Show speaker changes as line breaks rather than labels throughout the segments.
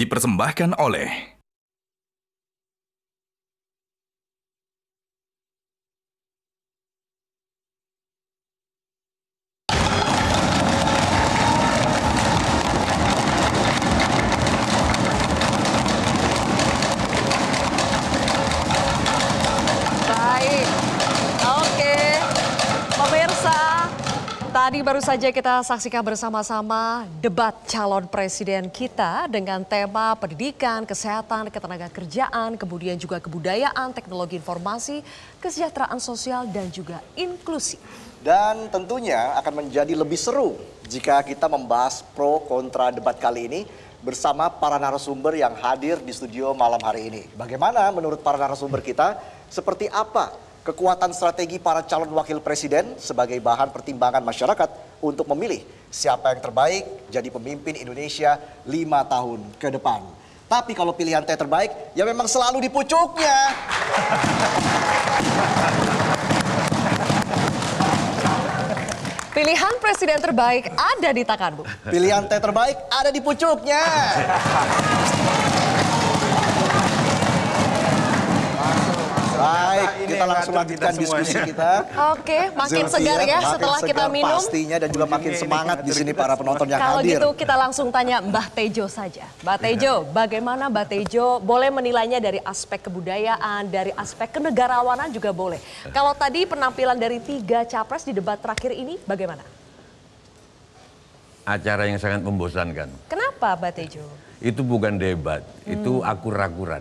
dipersembahkan oleh
Baru saja kita saksikan bersama-sama debat calon presiden kita dengan tema pendidikan, kesehatan, ketenaga kerjaan, kemudian juga kebudayaan, teknologi informasi, kesejahteraan sosial, dan juga inklusi.
Dan tentunya akan menjadi lebih seru jika kita membahas pro kontra debat kali ini bersama para narasumber yang hadir di studio malam hari ini. Bagaimana menurut para narasumber kita, seperti apa kekuatan strategi para calon wakil presiden sebagai bahan pertimbangan masyarakat untuk memilih siapa yang terbaik jadi pemimpin Indonesia lima tahun ke depan. Tapi kalau pilihan teh terbaik, ya memang selalu di pucuknya. Pilihan presiden terbaik ada di bu. Pilihan teh terbaik ada di pucuknya. Baik, kita langsung lanjutkan kita diskusi kita.
Oke, makin segar ya setelah segar kita minum. Pastinya
dan juga makin semangat di sini para penonton yang Kalau hadir. Kalau
gitu kita langsung tanya Mbah Tejo saja. Mbah iya. Tejo, bagaimana Mbah Tejo boleh menilainya dari aspek kebudayaan, dari aspek kenegarawanan juga boleh. Kalau tadi penampilan dari tiga capres di debat terakhir ini bagaimana?
Acara yang sangat membosankan.
Kenapa Mbah Tejo?
Itu bukan debat, hmm. itu akur-akuran.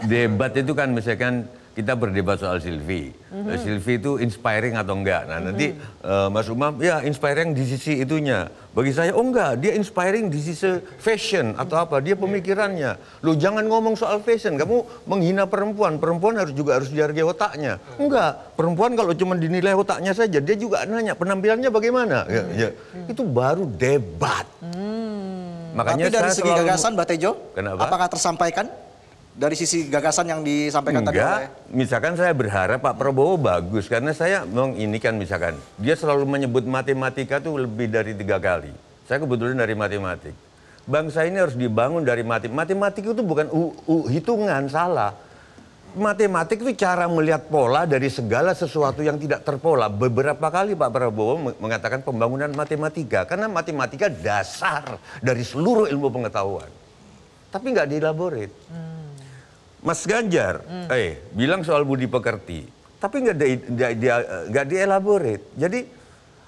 Debat itu kan misalkan kita berdebat soal Silvi. Mm-hmm. Silvi itu inspiring atau enggak. Nah, mm-hmm. nanti uh, eh, Mas Umam, ya inspiring di sisi itunya. Bagi saya, oh enggak, dia inspiring di sisi fashion atau apa, dia pemikirannya. Lu jangan ngomong soal fashion, kamu menghina perempuan. Perempuan harus juga harus dihargai otaknya. Mm-hmm. Enggak, perempuan kalau cuma dinilai otaknya saja, dia juga nanya penampilannya bagaimana. Ya, mm-hmm. Ya, mm-hmm. Itu baru debat. Mm-hmm. Makanya Tapi dari segi gagasan, Mbak Tejo, Kenapa? apakah
tersampaikan? dari sisi gagasan yang disampaikan Enggak, tadi oleh...
misalkan saya berharap Pak Prabowo bagus karena saya memang ini kan misalkan dia selalu menyebut matematika tuh lebih dari tiga kali. Saya kebetulan dari matematik. Bangsa ini harus dibangun dari matematik. Matematik itu bukan u, u, hitungan salah. Matematik itu cara melihat pola dari segala sesuatu yang tidak terpola. Beberapa kali Pak Prabowo mengatakan pembangunan matematika karena matematika dasar dari seluruh ilmu pengetahuan. Tapi nggak dilaborit Hmm. Mas Ganjar, hmm. eh bilang soal budi pekerti, tapi nggak di, di, nggak dielaborate. Jadi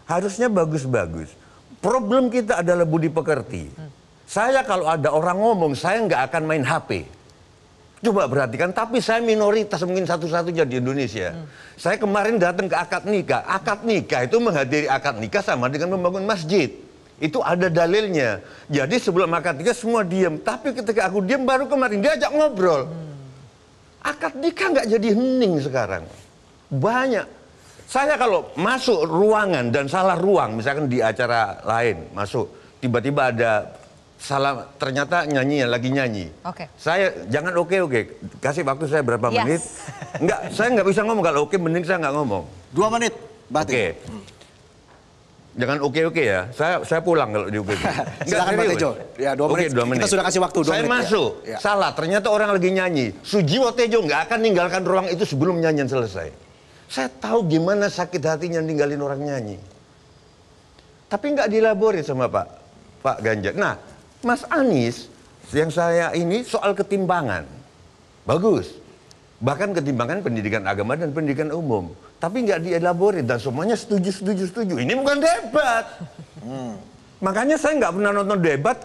harusnya bagus-bagus. Problem kita adalah budi pekerti. Hmm. Saya kalau ada orang ngomong, saya nggak akan main HP. Coba perhatikan, tapi saya minoritas mungkin satu-satunya di Indonesia. Hmm. Saya kemarin datang ke akad nikah. Akad nikah itu menghadiri akad nikah sama dengan membangun masjid. Itu ada dalilnya. Jadi sebelum akad nikah semua diam. Tapi ketika aku diam baru kemarin diajak ngobrol. Hmm. Akad nikah nggak jadi hening sekarang. Banyak. Saya kalau masuk ruangan dan salah ruang, misalkan di acara lain masuk, tiba-tiba ada salah ternyata nyanyi yang lagi nyanyi. Oke. Okay. Saya jangan oke okay, oke. Okay. Kasih waktu saya berapa yes. menit? Enggak, saya nggak bisa ngomong kalau oke okay, mending saya nggak ngomong. Dua menit. Oke. Okay. Jangan oke-oke okay ya. Saya saya pulang kalau di oke. Silakan Pak Tejo. Ya, dua menit. Oke, dua menit. Kita sudah kasih waktu dua Saya menit, ya. masuk. Ya. Salah, ternyata orang lagi nyanyi. Sujiwo Tejo nggak akan ninggalkan ruang itu sebelum nyanyian selesai. Saya tahu gimana sakit hatinya ninggalin orang nyanyi. Tapi nggak dilaborin sama Pak Pak Ganjar. Nah, Mas Anies yang saya ini soal ketimbangan. Bagus. Bahkan ketimbangan pendidikan agama dan pendidikan umum tapi nggak dielaborin dan semuanya setuju setuju setuju ini bukan debat hmm. makanya saya nggak pernah nonton debat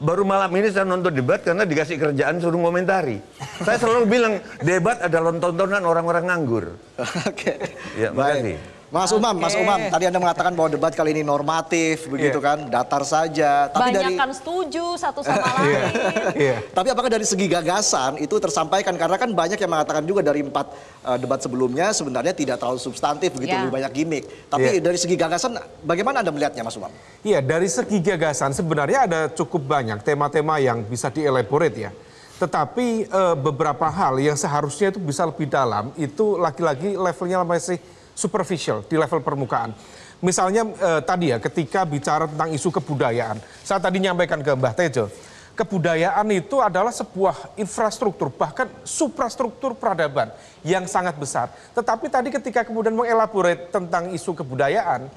baru malam ini saya nonton debat karena dikasih kerjaan suruh komentari saya selalu bilang debat adalah tontonan orang-orang nganggur
oke okay. ya, Baik. makasih Mas Umam, Mas Umam, tadi Anda mengatakan bahwa debat kali ini normatif, begitu iya. kan, datar saja. Tapi Banyakan
dari... setuju satu sama lain. yeah.
Iya. Tapi apakah dari segi gagasan itu tersampaikan? Karena kan banyak yang mengatakan juga dari empat uh, debat sebelumnya sebenarnya tidak terlalu substantif, begitu yeah. lebih banyak gimmick. Tapi yeah. dari segi gagasan, bagaimana Anda melihatnya, Mas Umam?
Iya, yeah, dari segi gagasan sebenarnya ada cukup banyak tema-tema yang bisa dielaborate ya. Tetapi uh, beberapa hal yang seharusnya itu bisa lebih dalam itu lagi-lagi levelnya masih superficial di level permukaan. Misalnya eh, tadi ya ketika bicara tentang isu kebudayaan. Saya tadi nyampaikan ke Mbah Tejo, kebudayaan itu adalah sebuah infrastruktur bahkan suprastruktur peradaban yang sangat besar. Tetapi tadi ketika kemudian mengelaborate tentang isu kebudayaan,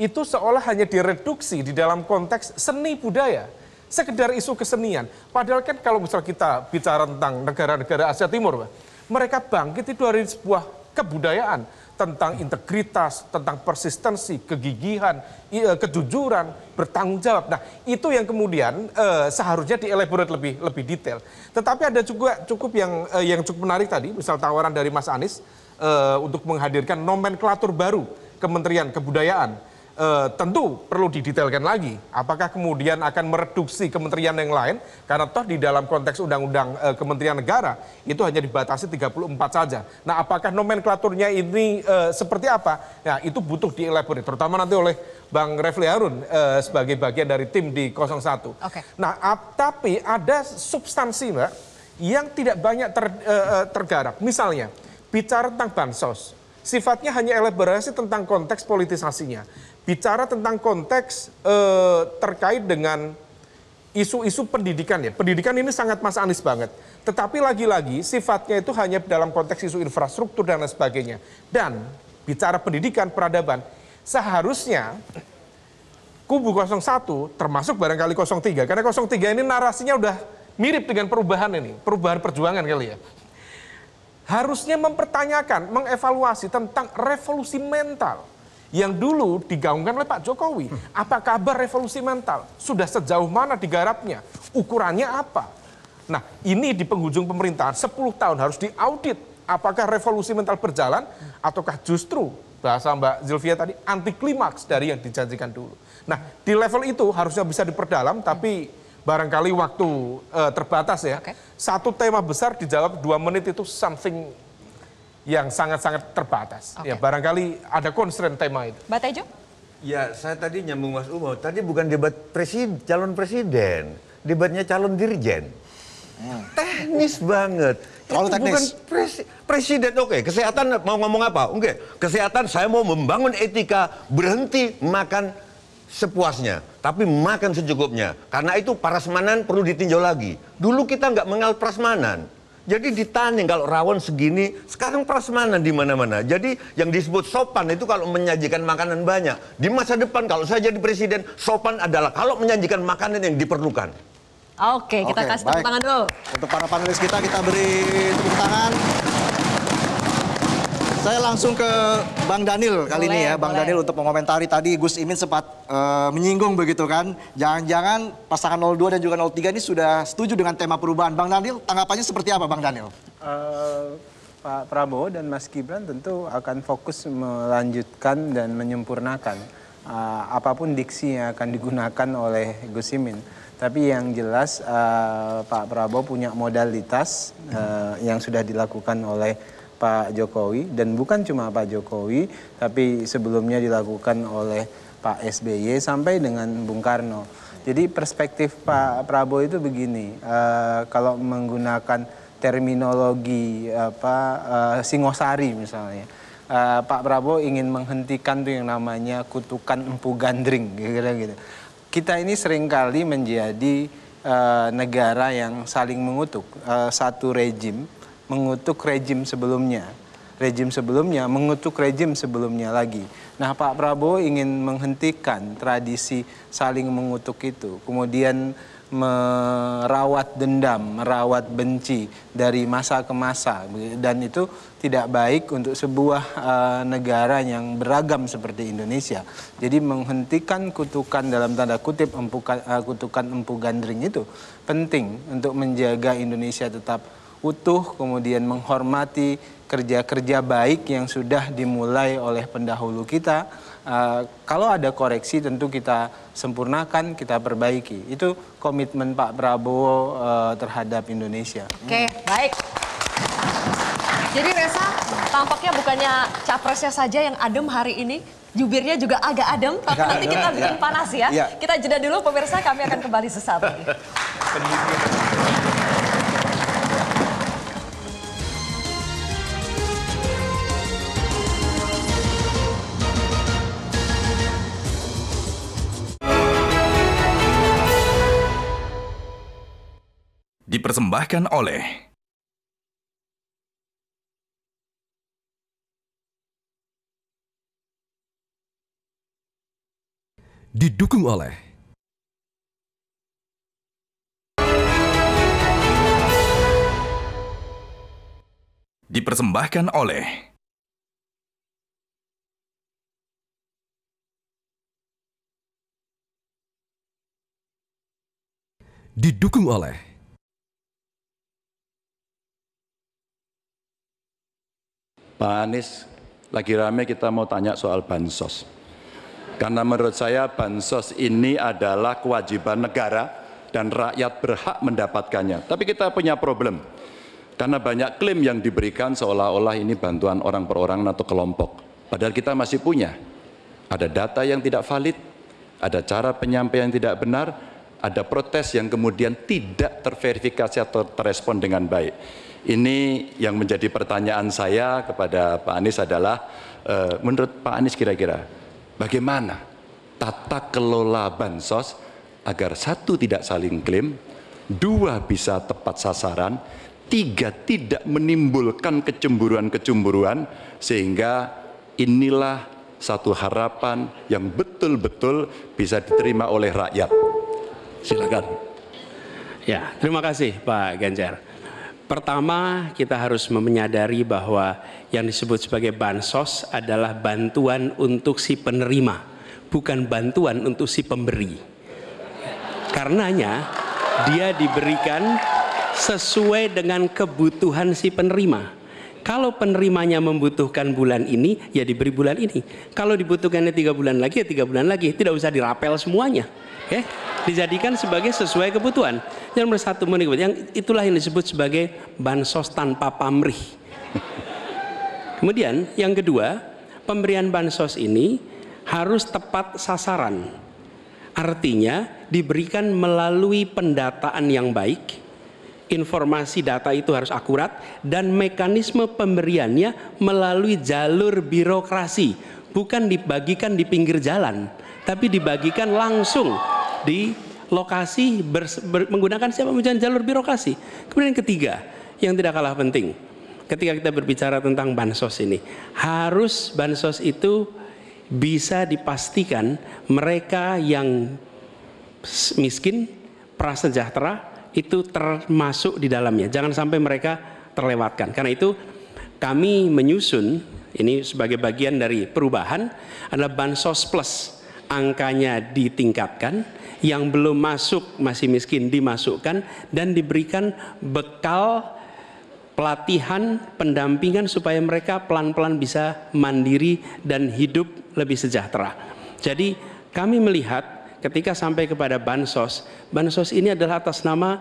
itu seolah hanya direduksi di dalam konteks seni budaya sekedar isu kesenian. Padahal kan kalau misal kita bicara tentang negara-negara Asia Timur, mereka bangkit itu dari sebuah kebudayaan tentang integritas, tentang persistensi, kegigihan, eh, kejujuran, bertanggung jawab. Nah, itu yang kemudian eh, seharusnya dielaborate lebih lebih detail. Tetapi ada juga cukup yang eh, yang cukup menarik tadi, misal tawaran dari Mas Anies eh, untuk menghadirkan nomenklatur baru Kementerian Kebudayaan eh, tentu perlu didetailkan lagi. Apakah kemudian akan mereduksi kementerian yang lain? Karena toh di dalam konteks undang-undang eh, kementerian negara itu hanya dibatasi 34 saja. Nah, apakah nomenklaturnya ini eh, seperti apa? Nah, itu butuh dielaborasi, terutama nanti oleh Bang Refli Harun eh, sebagai bagian dari tim di 01. Okay. Nah, ap, tapi ada substansi, Mbak, yang tidak banyak ter, eh, eh, tergarap. Misalnya, bicara tentang bansos, sifatnya hanya elaborasi tentang konteks politisasinya bicara tentang konteks eh, terkait dengan isu-isu pendidikan ya. Pendidikan ini sangat Mas Anies banget. Tetapi lagi-lagi sifatnya itu hanya dalam konteks isu infrastruktur dan lain sebagainya. Dan bicara pendidikan, peradaban, seharusnya kubu 01 termasuk barangkali 03 karena 03 ini narasinya udah mirip dengan perubahan ini, perubahan perjuangan kali ya. Harusnya mempertanyakan, mengevaluasi tentang revolusi mental yang dulu digaungkan oleh Pak Jokowi. Apa kabar revolusi mental? Sudah sejauh mana digarapnya? Ukurannya apa? Nah, ini di penghujung pemerintahan 10 tahun harus diaudit apakah revolusi mental berjalan ataukah justru bahasa Mbak Zilvia tadi anti klimaks dari yang dijanjikan dulu. Nah, di level itu harusnya bisa diperdalam tapi barangkali waktu uh, terbatas ya. Okay. Satu tema besar dijawab dua menit itu something yang sangat-sangat terbatas. Okay. Ya, barangkali ada constraint tema itu. Mbak Tejo?
Ya, saya tadi nyambung Mas Umo. Tadi bukan debat presiden, calon presiden. Debatnya calon dirjen. Hmm. Teknis banget. Kalau teknis. Bukan presi presiden. Oke, okay, kesehatan mau ngomong apa? Oke, okay. kesehatan saya mau membangun etika berhenti makan sepuasnya, tapi makan secukupnya. Karena itu parasmanan perlu ditinjau lagi. Dulu kita nggak mengenal prasmanan. Jadi ditanya kalau rawon segini, sekarang prasmanan di mana-mana. Jadi yang disebut sopan itu kalau menyajikan makanan banyak. Di masa depan kalau saya jadi presiden, sopan adalah kalau menyajikan makanan yang diperlukan. Oke, kita Oke, kasih tepuk tangan dulu. Untuk para panelis kita, kita beri tangan.
Saya langsung ke Bang Daniel kali boleh, ini ya, Bang boleh. Daniel untuk mengomentari tadi Gus Imin sempat uh, menyinggung begitu kan. Jangan-jangan pasangan 02 dan juga 03 ini sudah setuju dengan tema perubahan. Bang Daniel, tanggapannya seperti apa Bang Daniel?
Uh, Pak Prabowo dan Mas Gibran tentu akan fokus melanjutkan dan menyempurnakan uh, apapun diksi yang akan digunakan oleh Gus Imin. Tapi yang jelas uh, Pak Prabowo punya modalitas uh, yang sudah dilakukan oleh Pak Jokowi dan bukan cuma Pak Jokowi tapi sebelumnya dilakukan oleh Pak SBY sampai dengan Bung Karno. Jadi perspektif Pak Prabowo itu begini, uh, kalau menggunakan terminologi apa uh, Singosari misalnya. Uh, Pak Prabowo ingin menghentikan tuh yang namanya kutukan empu gandring gitu-gitu. Kita ini seringkali menjadi uh, negara yang saling mengutuk. Uh, satu rejim mengutuk rejim sebelumnya. Rejim sebelumnya mengutuk rejim sebelumnya lagi. Nah, Pak Prabowo ingin menghentikan tradisi saling mengutuk itu. Kemudian merawat dendam, merawat benci dari masa ke masa dan itu tidak baik untuk sebuah eh, negara yang beragam seperti Indonesia. Jadi menghentikan kutukan dalam tanda kutip eh, kutukan empu gandring itu penting untuk menjaga Indonesia tetap utuh, kemudian menghormati kerja-kerja baik yang sudah dimulai oleh pendahulu kita. Uh, kalau ada koreksi tentu kita sempurnakan, kita perbaiki. Itu komitmen Pak Prabowo uh, terhadap Indonesia.
Oke, okay, hmm. baik. Jadi Reza, tampaknya bukannya capresnya saja yang adem hari ini, jubirnya juga agak adem, tapi nanti kita ya. bikin panas ya. ya. Kita jeda dulu pemirsa, kami akan kembali sesaat lagi.
dipersembahkan oleh didukung oleh dipersembahkan oleh didukung oleh
Pak Anies, lagi rame kita mau tanya soal bansos. Karena menurut saya bansos ini adalah kewajiban negara dan rakyat berhak mendapatkannya. Tapi kita punya problem. Karena banyak klaim yang diberikan seolah-olah ini bantuan orang per orang atau kelompok. Padahal kita masih punya. Ada data yang tidak valid, ada cara penyampaian yang tidak benar, ada protes yang kemudian tidak terverifikasi atau terespon dengan baik. Ini yang menjadi pertanyaan saya kepada Pak Anies adalah, e, menurut Pak Anies kira-kira, bagaimana tata kelola bansos agar satu tidak saling klaim, dua bisa tepat sasaran, tiga tidak menimbulkan kecemburuan-kecemburuan sehingga inilah satu harapan yang betul-betul bisa diterima oleh rakyat. Silakan. Ya, terima kasih Pak Ganjar.
Pertama, kita harus menyadari bahwa yang disebut sebagai bansos adalah bantuan untuk si penerima, bukan bantuan untuk si pemberi. Karenanya, dia diberikan sesuai dengan kebutuhan si penerima. Kalau penerimanya membutuhkan bulan ini, ya diberi bulan ini. Kalau dibutuhkannya tiga bulan lagi, ya tiga bulan lagi. Tidak usah dirapel semuanya. Okay? Eh, dijadikan sebagai sesuai kebutuhan. Yang bersatu menikmati. Yang itulah yang disebut sebagai bansos tanpa pamrih. Kemudian yang kedua, pemberian bansos ini harus tepat sasaran. Artinya diberikan melalui pendataan yang baik, informasi data itu harus akurat dan mekanisme pemberiannya melalui jalur birokrasi, bukan dibagikan di pinggir jalan, tapi dibagikan langsung di lokasi ber, ber, menggunakan siapa menggunakan jalur birokrasi. Kemudian yang ketiga, yang tidak kalah penting, ketika kita berbicara tentang bansos ini, harus bansos itu bisa dipastikan mereka yang miskin, prasejahtera, itu termasuk di dalamnya. Jangan sampai mereka terlewatkan. Karena itu kami menyusun ini sebagai bagian dari perubahan adalah bansos plus angkanya ditingkatkan yang belum masuk masih miskin dimasukkan dan diberikan bekal pelatihan pendampingan supaya mereka pelan-pelan bisa mandiri dan hidup lebih sejahtera. Jadi kami melihat ketika sampai kepada bansos, bansos ini adalah atas nama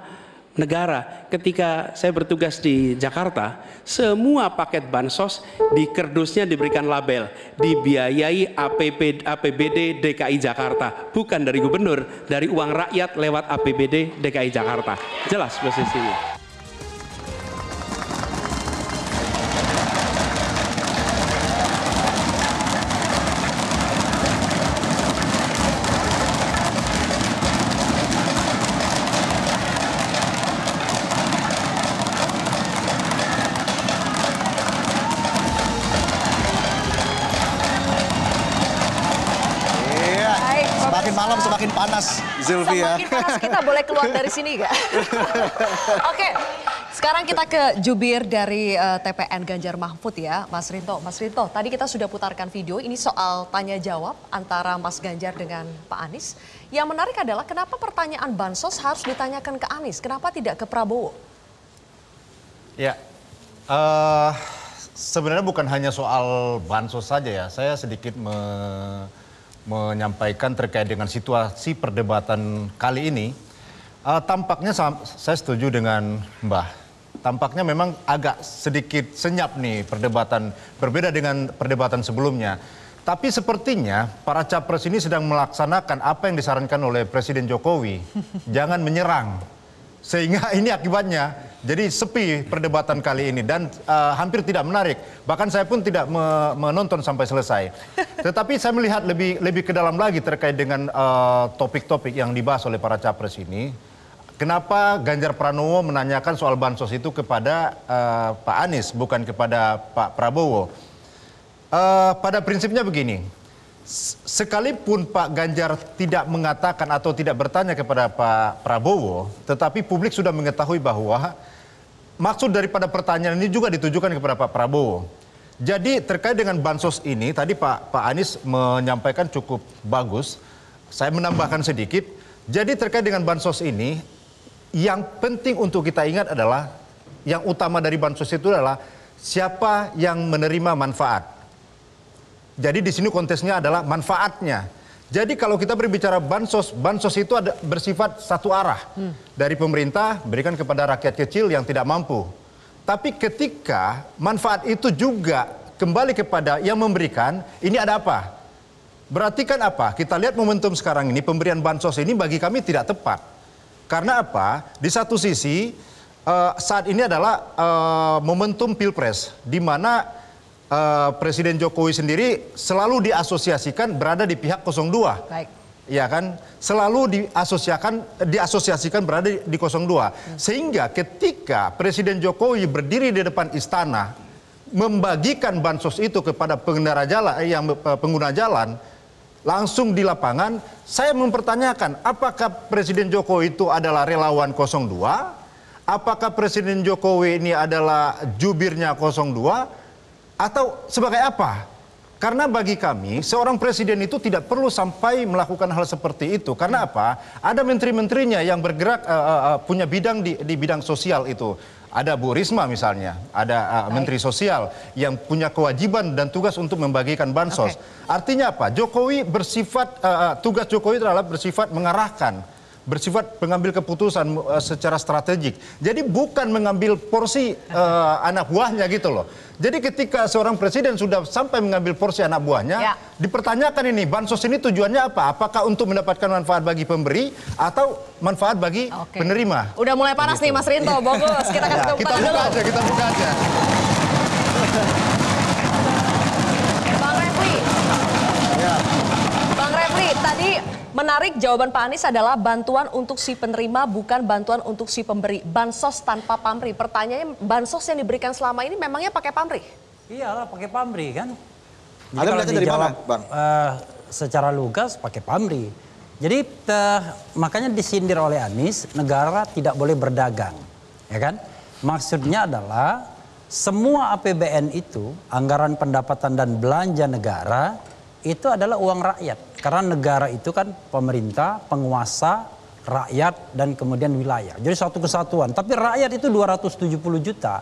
negara. Ketika saya bertugas di Jakarta, semua paket bansos di kerdusnya diberikan label dibiayai APP, APBD DKI Jakarta, bukan dari gubernur, dari uang rakyat lewat APBD DKI Jakarta. Jelas posisinya.
Sylvia, Semakin panas kita boleh keluar dari sini gak? Oke,
sekarang kita ke jubir dari uh, eh, TPN Ganjar Mahfud ya, Mas Rinto. Mas Rinto, tadi kita sudah putarkan video ini soal tanya jawab antara Mas Ganjar dengan Pak Anies. Yang menarik adalah kenapa pertanyaan bansos harus ditanyakan ke Anies, kenapa tidak ke Prabowo?
Ya, uh, sebenarnya bukan hanya soal bansos saja ya. Saya sedikit me menyampaikan terkait dengan situasi perdebatan kali ini, uh, tampaknya saya setuju dengan Mbah. Tampaknya memang agak sedikit senyap nih perdebatan, berbeda dengan perdebatan sebelumnya. Tapi sepertinya para capres ini sedang melaksanakan apa yang disarankan oleh Presiden Jokowi. Jangan menyerang, sehingga ini akibatnya jadi sepi perdebatan kali ini dan uh, hampir tidak menarik. Bahkan saya pun tidak me menonton sampai selesai. Tetapi saya melihat lebih lebih ke dalam lagi terkait dengan eh, topik-topik uh, yang dibahas oleh para capres ini. Kenapa Ganjar Pranowo menanyakan soal bansos itu kepada uh, Pak Anies bukan kepada Pak Prabowo? Uh, pada prinsipnya begini, Sekalipun Pak Ganjar tidak mengatakan atau tidak bertanya kepada Pak Prabowo, tetapi publik sudah mengetahui bahwa maksud daripada pertanyaan ini juga ditujukan kepada Pak Prabowo. Jadi terkait dengan bansos ini, tadi Pak Pak Anies menyampaikan cukup bagus. Saya menambahkan sedikit. Jadi terkait dengan bansos ini, yang penting untuk kita ingat adalah yang utama dari bansos itu adalah siapa yang menerima manfaat. Jadi di sini kontesnya adalah manfaatnya. Jadi kalau kita berbicara bansos, bansos itu ada bersifat satu arah. Hmm. Dari pemerintah berikan kepada rakyat kecil yang tidak mampu. Tapi ketika manfaat itu juga kembali kepada yang memberikan, ini ada apa? Berarti kan apa? Kita lihat momentum sekarang ini pemberian bansos ini bagi kami tidak tepat. Karena apa? Di satu sisi eh, saat ini adalah eh, momentum pilpres, di mana Eh, Presiden Jokowi sendiri selalu diasosiasikan berada di pihak 02. Baik. Ya kan, selalu diasosiasikan diasosiasikan berada di, dua, 02. Hmm. Sehingga ketika Presiden Jokowi berdiri di depan istana membagikan bansos itu kepada pengendara jalan eh, yang eh, pengguna jalan langsung di lapangan saya mempertanyakan apakah Presiden Jokowi itu adalah relawan 02 apakah Presiden Jokowi ini adalah jubirnya 02 atau sebagai apa? Karena bagi kami seorang presiden itu tidak perlu sampai melakukan hal seperti itu. Karena apa? Ada menteri-menterinya yang bergerak uh, uh, punya bidang di, di bidang sosial itu. Ada Bu Risma misalnya, ada uh, Menteri Sosial yang punya kewajiban dan tugas untuk membagikan bansos. Okay. Artinya apa? Jokowi bersifat uh, tugas Jokowi adalah bersifat mengarahkan bersifat mengambil keputusan uh, secara strategik. Jadi bukan mengambil porsi uh, anak buahnya gitu loh. Jadi ketika seorang presiden sudah sampai mengambil porsi anak buahnya, ya. dipertanyakan ini bansos ini tujuannya apa? Apakah untuk mendapatkan manfaat bagi pemberi atau manfaat bagi Oke. penerima?
Udah mulai panas gitu. nih Mas Rinto, bagus. Kita kasih ya, kita buka dulu. aja, kita buka aja. Menarik jawaban Pak Anies adalah bantuan untuk si penerima bukan bantuan untuk si pemberi. Bansos tanpa pamri. Pertanyaannya bansos yang diberikan selama ini memangnya pakai pamrih?
Iyalah pakai pamri kan.
Jadi kalau dari mana,
Bang? Uh, secara lugas pakai pamri. Jadi uh, makanya disindir oleh Anies negara tidak boleh berdagang, ya kan? Maksudnya adalah semua APBN itu anggaran pendapatan dan belanja negara itu adalah uang rakyat. Karena negara itu kan pemerintah, penguasa, rakyat, dan kemudian wilayah. Jadi satu kesatuan. Tapi rakyat itu 270 juta.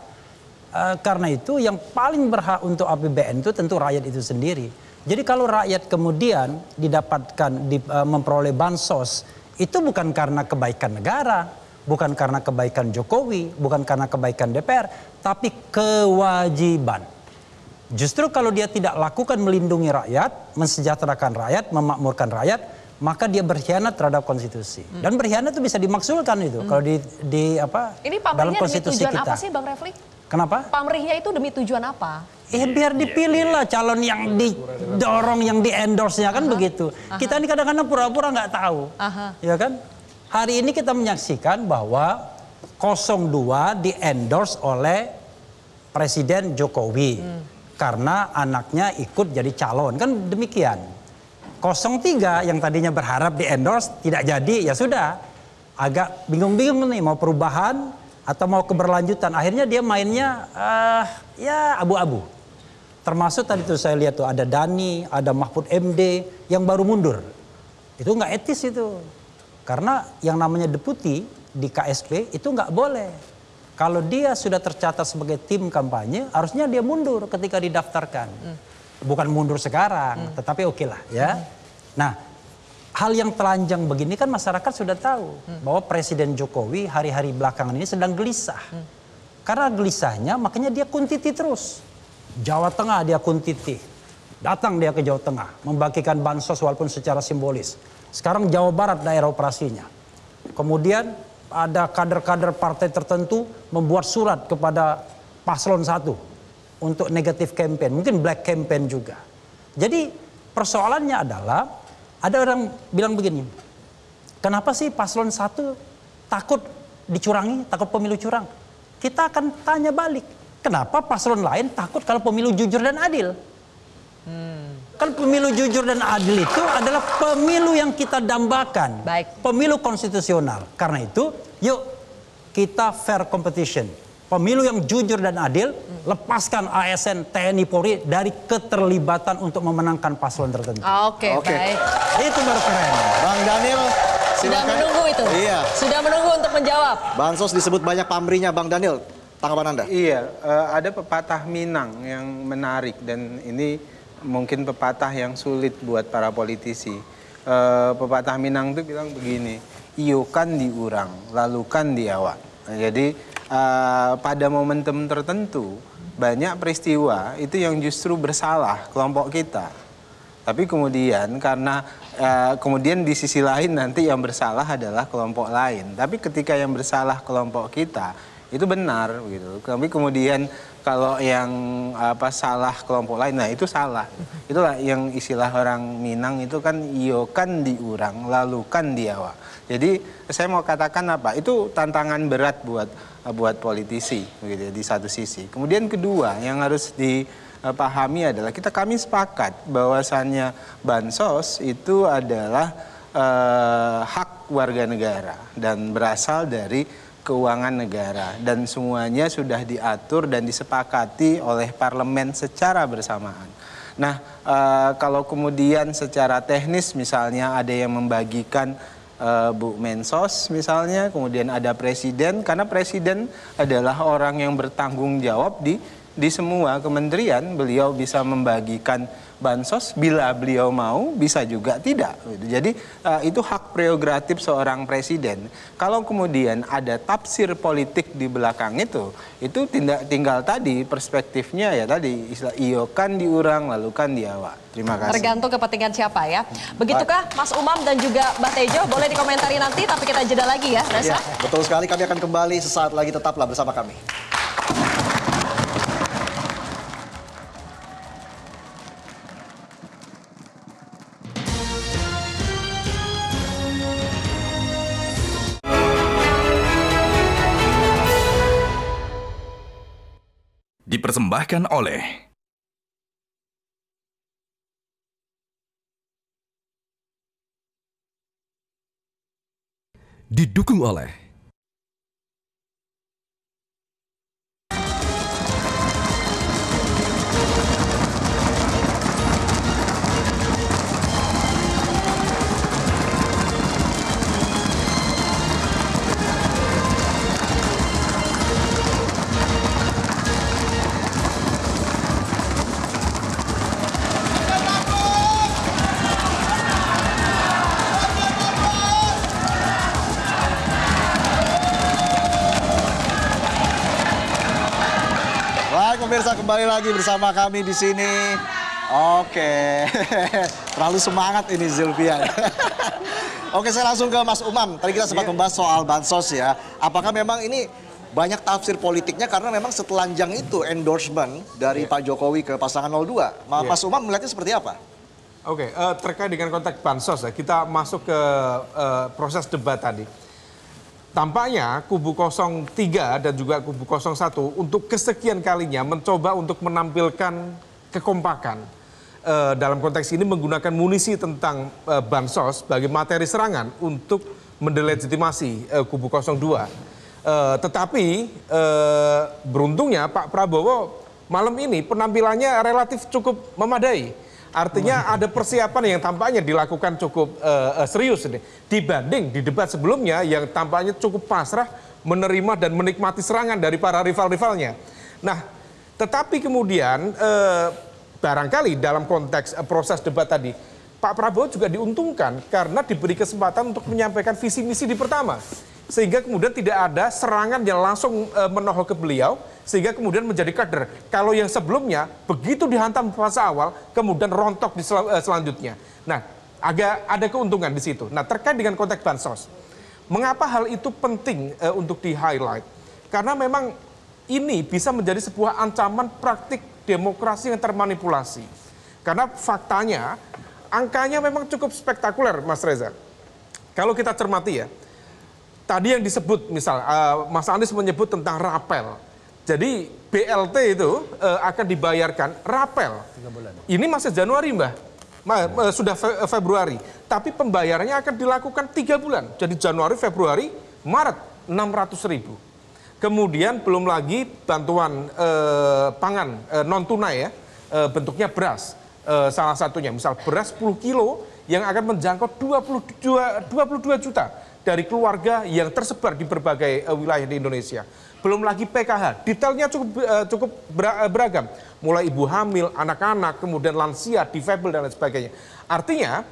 E, karena itu yang paling berhak untuk APBN itu tentu rakyat itu sendiri. Jadi kalau rakyat kemudian didapatkan, di, e, memperoleh bansos, itu bukan karena kebaikan negara, bukan karena kebaikan Jokowi, bukan karena kebaikan DPR, tapi kewajiban Justru kalau dia tidak lakukan melindungi rakyat, mensejahterakan rakyat, memakmurkan rakyat, maka dia berkhianat terhadap konstitusi. Hmm. Dan berkhianat itu bisa dimaksudkan itu hmm. kalau di di apa Ini dalam konstitusi demi tujuan kita. apa sih Bang Refli? Kenapa?
Pamrihnya itu demi tujuan apa?
Eh biar iya, dipilih lah calon yang iya. didorong, yang diendorse nya kan Aha. begitu. Aha. Kita ini kadang-kadang pura-pura nggak tahu. Aha. Ya kan? Hari ini kita menyaksikan bahwa 02 diendorse oleh Presiden Jokowi. Hmm karena anaknya ikut jadi calon. Kan demikian. 03 yang tadinya berharap di endorse tidak jadi ya sudah agak bingung-bingung nih mau perubahan atau mau keberlanjutan akhirnya dia mainnya uh, ya abu-abu termasuk tadi tuh saya lihat tuh ada Dani ada Mahfud MD yang baru mundur itu nggak etis itu karena yang namanya deputi di KSP itu nggak boleh kalau dia sudah tercatat sebagai tim kampanye, harusnya dia mundur ketika didaftarkan. Hmm. Bukan mundur sekarang, hmm. tetapi oke lah ya. Hmm. Nah, hal yang telanjang begini kan masyarakat sudah tahu hmm. bahwa Presiden Jokowi hari-hari belakangan ini sedang gelisah. Hmm. Karena gelisahnya makanya dia kuntiti terus. Jawa Tengah dia kuntiti. Datang dia ke Jawa Tengah, membagikan bansos walaupun secara simbolis. Sekarang Jawa Barat daerah operasinya. Kemudian ada kader-kader partai tertentu membuat surat kepada paslon satu untuk negatif campaign, mungkin black campaign juga. Jadi persoalannya adalah ada orang bilang begini, kenapa sih paslon satu takut dicurangi, takut pemilu curang? Kita akan tanya balik, kenapa paslon lain takut kalau pemilu jujur dan adil? Hmm. Kan pemilu jujur dan adil itu adalah pemilu yang kita dambakan. Baik. Pemilu konstitusional. Karena itu, yuk kita fair competition. Pemilu yang jujur dan adil, lepaskan ASN TNI Polri dari keterlibatan untuk memenangkan paslon tertentu. Ah,
oke, okay, okay. baik. Itu baru keren. Bang Daniel, Silakan. Sudah menunggu itu. Iya. Sudah menunggu untuk menjawab. Bansos disebut banyak pamrinya Bang Daniel. Tanggapan Anda?
Iya, eh, ada pepatah Minang yang menarik dan ini mungkin pepatah yang sulit buat para politisi. E, pepatah Minang itu bilang begini, iukan diurang, lalukan diawak. Nah, jadi e, pada momentum tertentu banyak peristiwa itu yang justru bersalah kelompok kita. Tapi kemudian karena e, kemudian di sisi lain nanti yang bersalah adalah kelompok lain. Tapi ketika yang bersalah kelompok kita itu benar gitu. Tapi kemudian kalau yang apa salah kelompok lain nah itu salah mm-hmm. itulah yang istilah orang Minang itu kan iyo kan diurang lalu kan diawa jadi saya mau katakan apa itu tantangan berat buat buat politisi gitu di satu sisi kemudian kedua yang harus di pahami adalah kita kami sepakat bahwasannya bansos itu adalah eh, hak warga negara dan berasal dari keuangan negara dan semuanya sudah diatur dan disepakati oleh parlemen secara bersamaan. Nah, e, kalau kemudian secara teknis misalnya ada yang membagikan e, Bu Mensos misalnya, kemudian ada presiden karena presiden adalah orang yang bertanggung jawab di di semua kementerian, beliau bisa membagikan bansos bila beliau mau bisa juga tidak. Gitu. Jadi eh, itu hak prerogatif seorang presiden. Kalau kemudian ada tafsir politik di belakang itu, itu tindak tinggal tadi perspektifnya ya tadi istilah iyo kan diurang lalu kan
diawak. Terima kasih. Tergantung
kepentingan siapa ya. Hmm. Begitukah Mas Umam dan juga Mbak Tejo boleh dikomentari nanti tapi kita jeda lagi ya. Ya,
betul sekali kami akan kembali sesaat lagi tetaplah bersama kami.
dipersembahkan oleh didukung oleh
pemirsa kembali lagi bersama kami di sini. Oke, terlalu semangat ini Zilvia. Oke, saya langsung ke Mas Umam. Tadi kita sempat iya. membahas soal bansos ya. Apakah memang ini banyak tafsir politiknya karena memang setelanjang itu endorsement dari yeah. Pak Jokowi ke pasangan 02. Mas yeah. Mas Umam melihatnya seperti apa?
Oke, okay, uh, eh, terkait dengan konteks bansos ya, kita masuk ke uh, proses debat tadi Tampaknya kubu 03 dan juga kubu 01 untuk kesekian kalinya mencoba untuk menampilkan kekompakan e, dalam konteks ini menggunakan munisi tentang e, bansos sebagai materi serangan untuk mendelegitimasi e, kubu 02. E, tetapi e, beruntungnya Pak Prabowo malam ini penampilannya relatif cukup memadai Artinya ada persiapan yang tampaknya dilakukan cukup uh, serius ini dibanding di debat sebelumnya yang tampaknya cukup pasrah menerima dan menikmati serangan dari para rival-rivalnya. Nah, tetapi kemudian uh, barangkali dalam konteks uh, proses debat tadi Pak Prabowo juga diuntungkan karena diberi kesempatan untuk menyampaikan visi misi di pertama sehingga kemudian tidak ada serangan yang langsung e, menohol ke beliau sehingga kemudian menjadi kader. Kalau yang sebelumnya begitu dihantam fase awal kemudian rontok di sel, e, selanjutnya. Nah, agak ada keuntungan di situ. Nah, terkait dengan konteks bansos. Mengapa hal itu penting e, untuk di-highlight? Karena memang ini bisa menjadi sebuah ancaman praktik demokrasi yang termanipulasi. Karena faktanya angkanya memang cukup spektakuler, Mas Reza. Kalau kita cermati ya, tadi yang disebut misal uh, Mas Anies menyebut tentang rapel. Jadi BLT itu uh, akan dibayarkan rapel. Ini masih Januari mbah. Ma, uh, sudah fe Februari, tapi pembayarannya akan dilakukan tiga bulan. Jadi Januari, Februari, Maret 600 ribu. Kemudian belum lagi bantuan uh, pangan uh, non tunai ya, uh, bentuknya beras uh, salah satunya. Misal beras 10 kilo yang akan menjangkau 22, 22 juta dari keluarga yang tersebar di berbagai uh, wilayah di Indonesia. Belum lagi PKH, detailnya cukup uh, cukup eh, beragam, mulai ibu hamil, anak-anak, kemudian lansia, difabel dan lain sebagainya. Artinya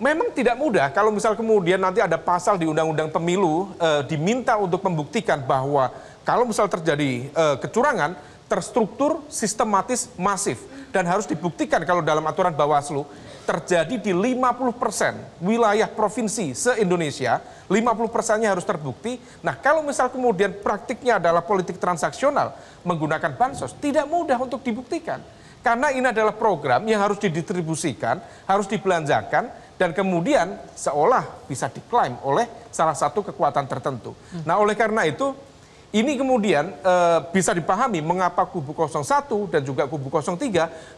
memang tidak mudah kalau misal kemudian nanti ada pasal di Undang-Undang Pemilu uh, diminta untuk membuktikan bahwa kalau misal terjadi uh, kecurangan terstruktur, sistematis, masif dan harus dibuktikan kalau dalam aturan Bawaslu terjadi di 50% wilayah provinsi se-Indonesia, 50 persennya harus terbukti. Nah kalau misal kemudian praktiknya adalah politik transaksional menggunakan bansos, tidak mudah untuk dibuktikan. Karena ini adalah program yang harus didistribusikan, harus dibelanjakan, dan kemudian seolah bisa diklaim oleh salah satu kekuatan tertentu. Hmm. Nah oleh karena itu ini kemudian e, bisa dipahami mengapa kubu 01 dan juga kubu 03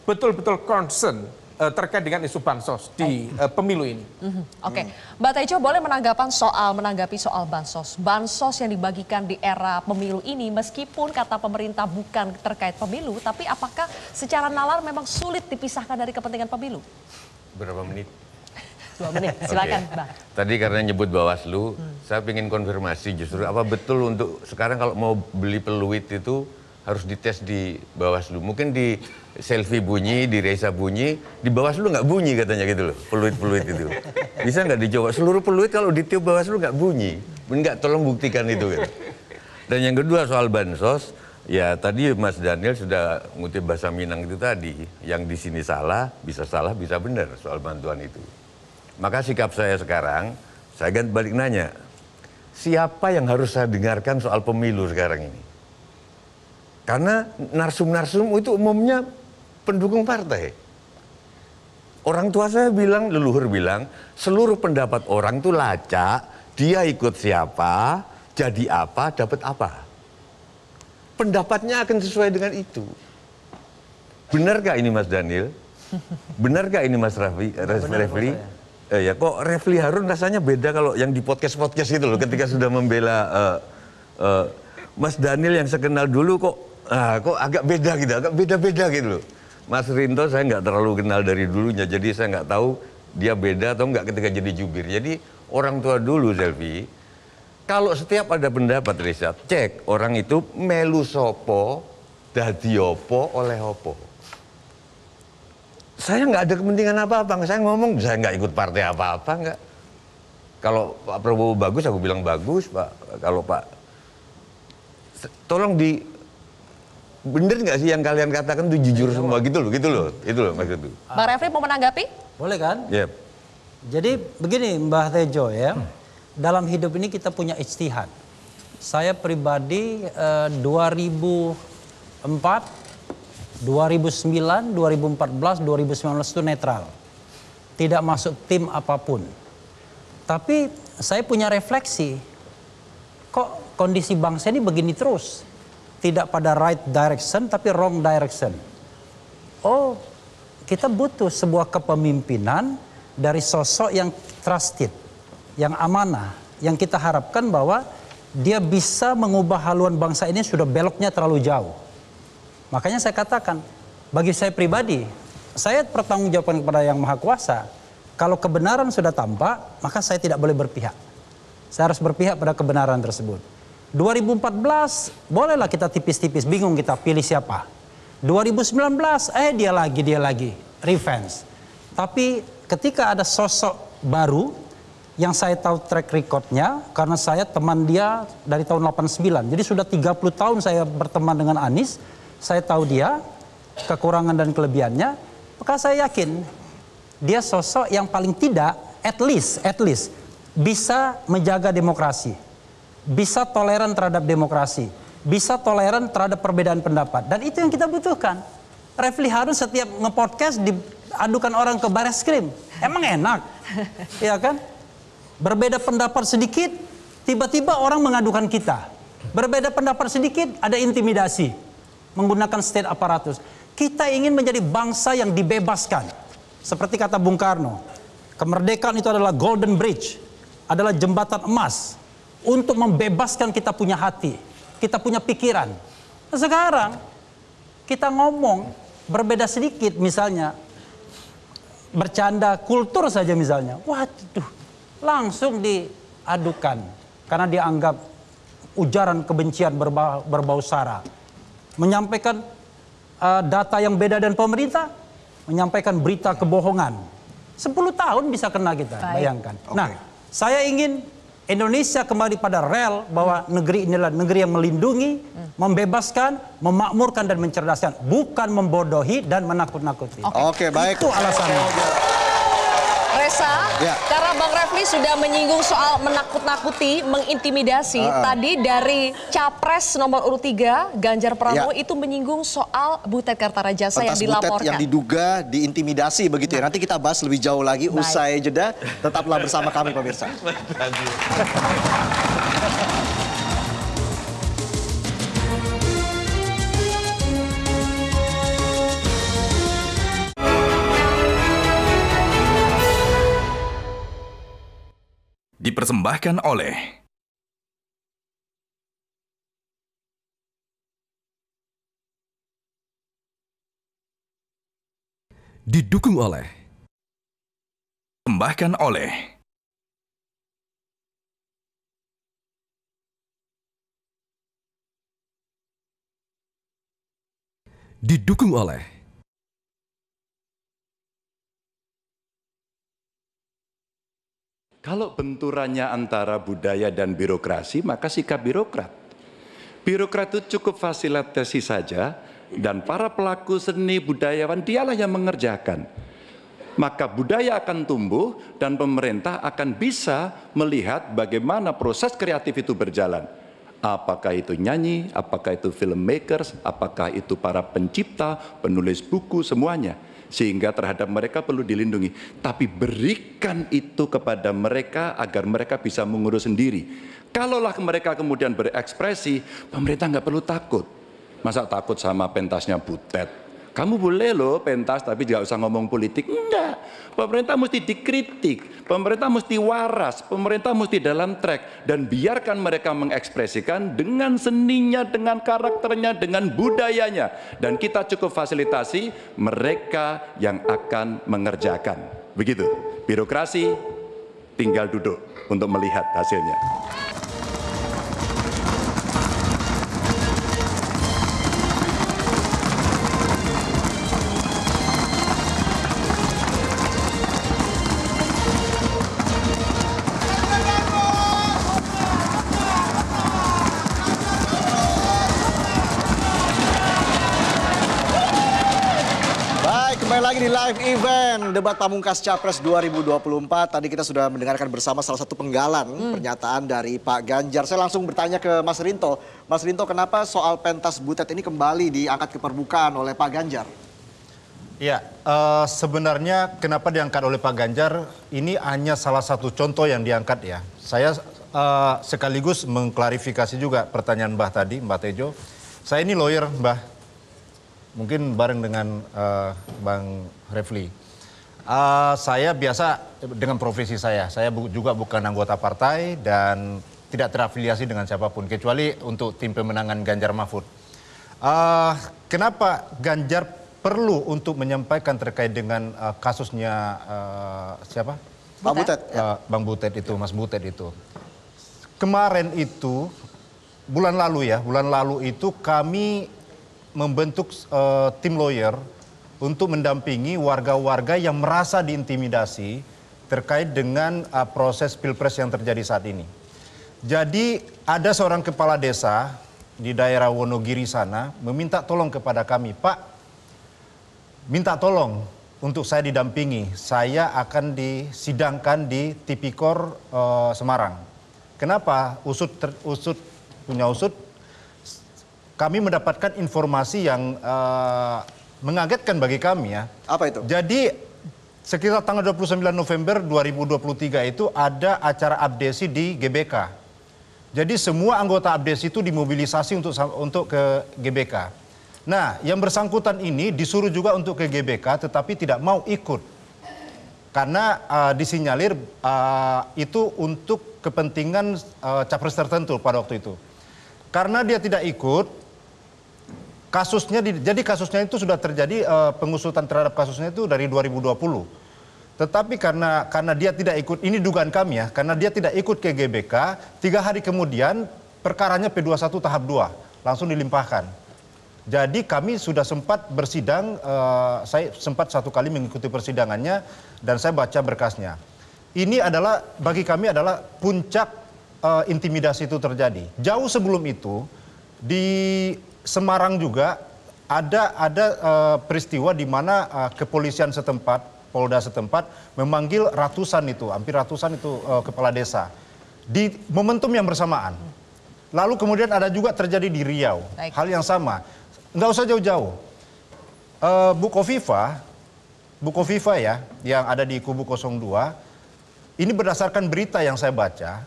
betul-betul concern Eh, terkait dengan isu bansos di uh, pemilu ini.
Mm-hmm. Oke, okay. Mbak Tejo boleh menanggapan soal menanggapi soal bansos. Bansos yang dibagikan di era pemilu ini, meskipun kata pemerintah bukan terkait pemilu, tapi apakah secara nalar memang sulit dipisahkan dari kepentingan pemilu? Berapa menit? menit. Silakan, okay.
Tadi karena nyebut Bawaslu, hmm. saya ingin konfirmasi justru apa betul untuk sekarang kalau mau beli peluit itu harus dites di Bawaslu. Mungkin di selfie bunyi, di Reza bunyi, di Bawaslu nggak bunyi katanya gitu loh, peluit-peluit itu. Bisa nggak dicoba? Seluruh peluit kalau ditiup Bawaslu nggak bunyi. Nggak, tolong buktikan itu. Gitu. Dan yang kedua soal bansos, ya tadi Mas Daniel sudah ngutip bahasa Minang itu tadi, yang di sini salah, bisa salah, bisa benar soal bantuan itu. Maka sikap saya sekarang, saya ganti balik nanya, siapa yang harus saya dengarkan soal pemilu sekarang ini? Karena narsum-narsum itu umumnya pendukung partai. Orang tua saya bilang, leluhur bilang, seluruh pendapat orang itu lacak, dia ikut siapa, jadi apa, dapat apa. Pendapatnya akan sesuai dengan itu. Benarkah ini Mas Daniel? Benarkah ini Mas Raffi, eh, Mas Benar, Refli? Ya. Eh, ya kok Refli Harun rasanya beda kalau yang di podcast-podcast itu loh ketika sudah membela uh, uh, Mas Daniel yang sekenal dulu kok Nah, kok agak beda gitu, agak beda-beda gitu loh. Mas Rinto saya nggak terlalu kenal dari dulunya, jadi saya nggak tahu dia beda atau nggak ketika jadi jubir. Jadi orang tua dulu, Selvi, kalau setiap ada pendapat riset, cek orang itu melu sopo, dadi opo, oleh opo. Saya nggak ada kepentingan apa-apa, saya ngomong, saya nggak ikut partai apa-apa, nggak. Kalau Pak Prabowo bagus, aku bilang bagus, Pak. Kalau Pak, tolong di bener nggak sih yang kalian katakan itu jujur iya, semua gitu loh, gitu loh, itu loh maksud itu. Bang
Refli mau menanggapi?
Boleh kan? Yep. Jadi begini Mbak Tejo ya, hmm. dalam hidup ini kita punya istihad. Saya pribadi eh, 2004, 2009, 2014, 2019 itu netral. Tidak masuk tim apapun. Tapi saya punya refleksi, kok kondisi bangsa ini begini terus? tidak pada right direction tapi wrong direction. Oh, kita butuh sebuah kepemimpinan dari sosok yang trusted, yang amanah, yang kita harapkan bahwa dia bisa mengubah haluan bangsa ini sudah beloknya terlalu jauh. Makanya saya katakan, bagi saya pribadi, saya bertanggung jawab kepada Yang Maha Kuasa. Kalau kebenaran sudah tampak, maka saya tidak boleh berpihak. Saya harus berpihak pada kebenaran tersebut. 2014 bolehlah kita tipis-tipis bingung kita pilih siapa. 2019 eh dia lagi dia lagi revenge. Tapi ketika ada sosok baru yang saya tahu track recordnya karena saya teman dia dari tahun 89. Jadi sudah 30 tahun saya berteman dengan Anies, saya tahu dia kekurangan dan kelebihannya, maka saya yakin dia sosok yang paling tidak at least at least bisa menjaga demokrasi bisa toleran terhadap demokrasi, bisa toleran terhadap perbedaan pendapat. Dan itu yang kita butuhkan. Refli Harun setiap ngepodcast diadukan orang ke baris krim. Emang enak, ya kan? Berbeda pendapat sedikit, tiba-tiba orang mengadukan kita. Berbeda pendapat sedikit, ada intimidasi. Menggunakan state aparatus. Kita ingin menjadi bangsa yang dibebaskan. Seperti kata Bung Karno, kemerdekaan itu adalah golden bridge, adalah jembatan emas untuk membebaskan kita punya hati, kita punya pikiran. Nah, sekarang kita ngomong berbeda sedikit misalnya bercanda kultur saja misalnya. Waduh, langsung diadukan karena dianggap ujaran kebencian berbau, berbau sara. Menyampaikan uh, data yang beda dan pemerintah, menyampaikan berita kebohongan. 10 tahun bisa kena kita, Baik. bayangkan. Okay. Nah, saya ingin Indonesia kembali pada rel bahwa negeri inilah negeri yang melindungi, membebaskan, memakmurkan dan mencerdaskan, bukan membodohi dan menakut-nakuti. Oke, okay. okay, baik. Itu alasannya. okay.
Esa, ya. karena Bang Refli sudah menyinggung soal menakut-nakuti, mengintimidasi. Uh -uh. Tadi dari Capres nomor urut 3, Ganjar Pranowo ya. itu menyinggung soal Butet Kartarajasa Pentas yang dilaporkan. Butet yang
diduga diintimidasi begitu ya. Nah. Nanti kita bahas lebih jauh lagi Baik. usai jeda. Tetaplah bersama kami pemirsa.
dipersembahkan oleh didukung oleh sembahkan oleh didukung oleh
Kalau benturannya antara budaya dan birokrasi, maka sikap birokrat. Birokrat itu cukup fasilitasi saja, dan para pelaku seni budayawan dialah yang mengerjakan. Maka budaya akan tumbuh dan pemerintah akan bisa melihat bagaimana proses kreatif itu berjalan. Apakah itu nyanyi, apakah itu filmmakers, apakah itu para pencipta, penulis buku, semuanya sehingga terhadap mereka perlu dilindungi. Tapi berikan itu kepada mereka agar mereka bisa mengurus sendiri. Kalaulah mereka kemudian berekspresi, pemerintah nggak perlu takut. Masa takut sama pentasnya butet? Kamu boleh loh pentas tapi jangan usah ngomong politik. Enggak. Pemerintah mesti dikritik, pemerintah mesti waras, pemerintah mesti dalam track dan biarkan mereka mengekspresikan dengan seninya, dengan karakternya, dengan budayanya dan kita cukup fasilitasi mereka yang akan mengerjakan. Begitu. Birokrasi tinggal duduk untuk melihat hasilnya.
live event debat pamungkas Capres 2024. Tadi kita sudah mendengarkan bersama salah satu penggalan hmm. pernyataan dari Pak Ganjar. Saya langsung bertanya ke Mas Rinto. Mas Rinto, kenapa soal pentas butet ini kembali diangkat ke permukaan oleh Pak Ganjar?
Ya, uh, sebenarnya kenapa diangkat oleh Pak Ganjar ini hanya salah satu contoh yang diangkat ya. Saya uh, sekaligus mengklarifikasi juga pertanyaan Mbah tadi, Mbah Tejo. Saya ini lawyer, Mbah mungkin bareng dengan uh, Bang Refli. Uh, saya biasa dengan profesi saya, saya bu juga bukan anggota partai dan tidak terafiliasi dengan siapapun, kecuali untuk tim pemenangan Ganjar Mahfud. Uh, kenapa Ganjar perlu untuk menyampaikan terkait dengan uh, kasusnya uh, siapa? Bang Butet. Uh, Bang Butet itu, Mas Butet itu. Kemarin itu, bulan lalu ya, bulan lalu itu kami membentuk uh, tim lawyer untuk mendampingi warga-warga yang merasa diintimidasi terkait dengan uh, proses pilpres yang terjadi saat ini. Jadi ada seorang kepala desa di daerah Wonogiri sana meminta tolong kepada kami, Pak, minta tolong untuk saya didampingi. Saya akan disidangkan di Tipikor uh, Semarang. Kenapa? Usut ter, usut punya usut. Kami mendapatkan informasi yang uh, mengagetkan bagi kami ya. Apa itu? Jadi sekitar tanggal 29 November 2023 itu ada acara abdesi di GBK. Jadi semua anggota abdesi itu dimobilisasi untuk untuk ke GBK. Nah, yang bersangkutan ini disuruh juga untuk ke GBK tetapi tidak mau ikut. Karena uh, disinyalir uh, itu untuk kepentingan uh, capres tertentu pada waktu itu. Karena dia tidak ikut, Kasusnya di, jadi kasusnya itu sudah terjadi uh, pengusutan terhadap kasusnya itu dari 2020. Tetapi karena karena dia tidak ikut, ini dugaan kami ya, karena dia tidak ikut ke GBK, tiga hari kemudian perkaranya P21 tahap 2 langsung dilimpahkan. Jadi kami sudah sempat bersidang, uh, saya sempat satu kali mengikuti persidangannya dan saya baca berkasnya. Ini adalah bagi kami adalah puncak uh, intimidasi itu terjadi. Jauh sebelum itu di Semarang juga ada ada uh, peristiwa di mana uh, kepolisian setempat, Polda setempat memanggil ratusan itu, hampir ratusan itu uh, kepala desa di momentum yang bersamaan. Lalu kemudian ada juga terjadi di Riau, Baik. hal yang sama. Enggak usah jauh-jauh. Uh, Bu Kofifa, Bu Kofifa ya, yang ada di kubu 02, ini berdasarkan berita yang saya baca,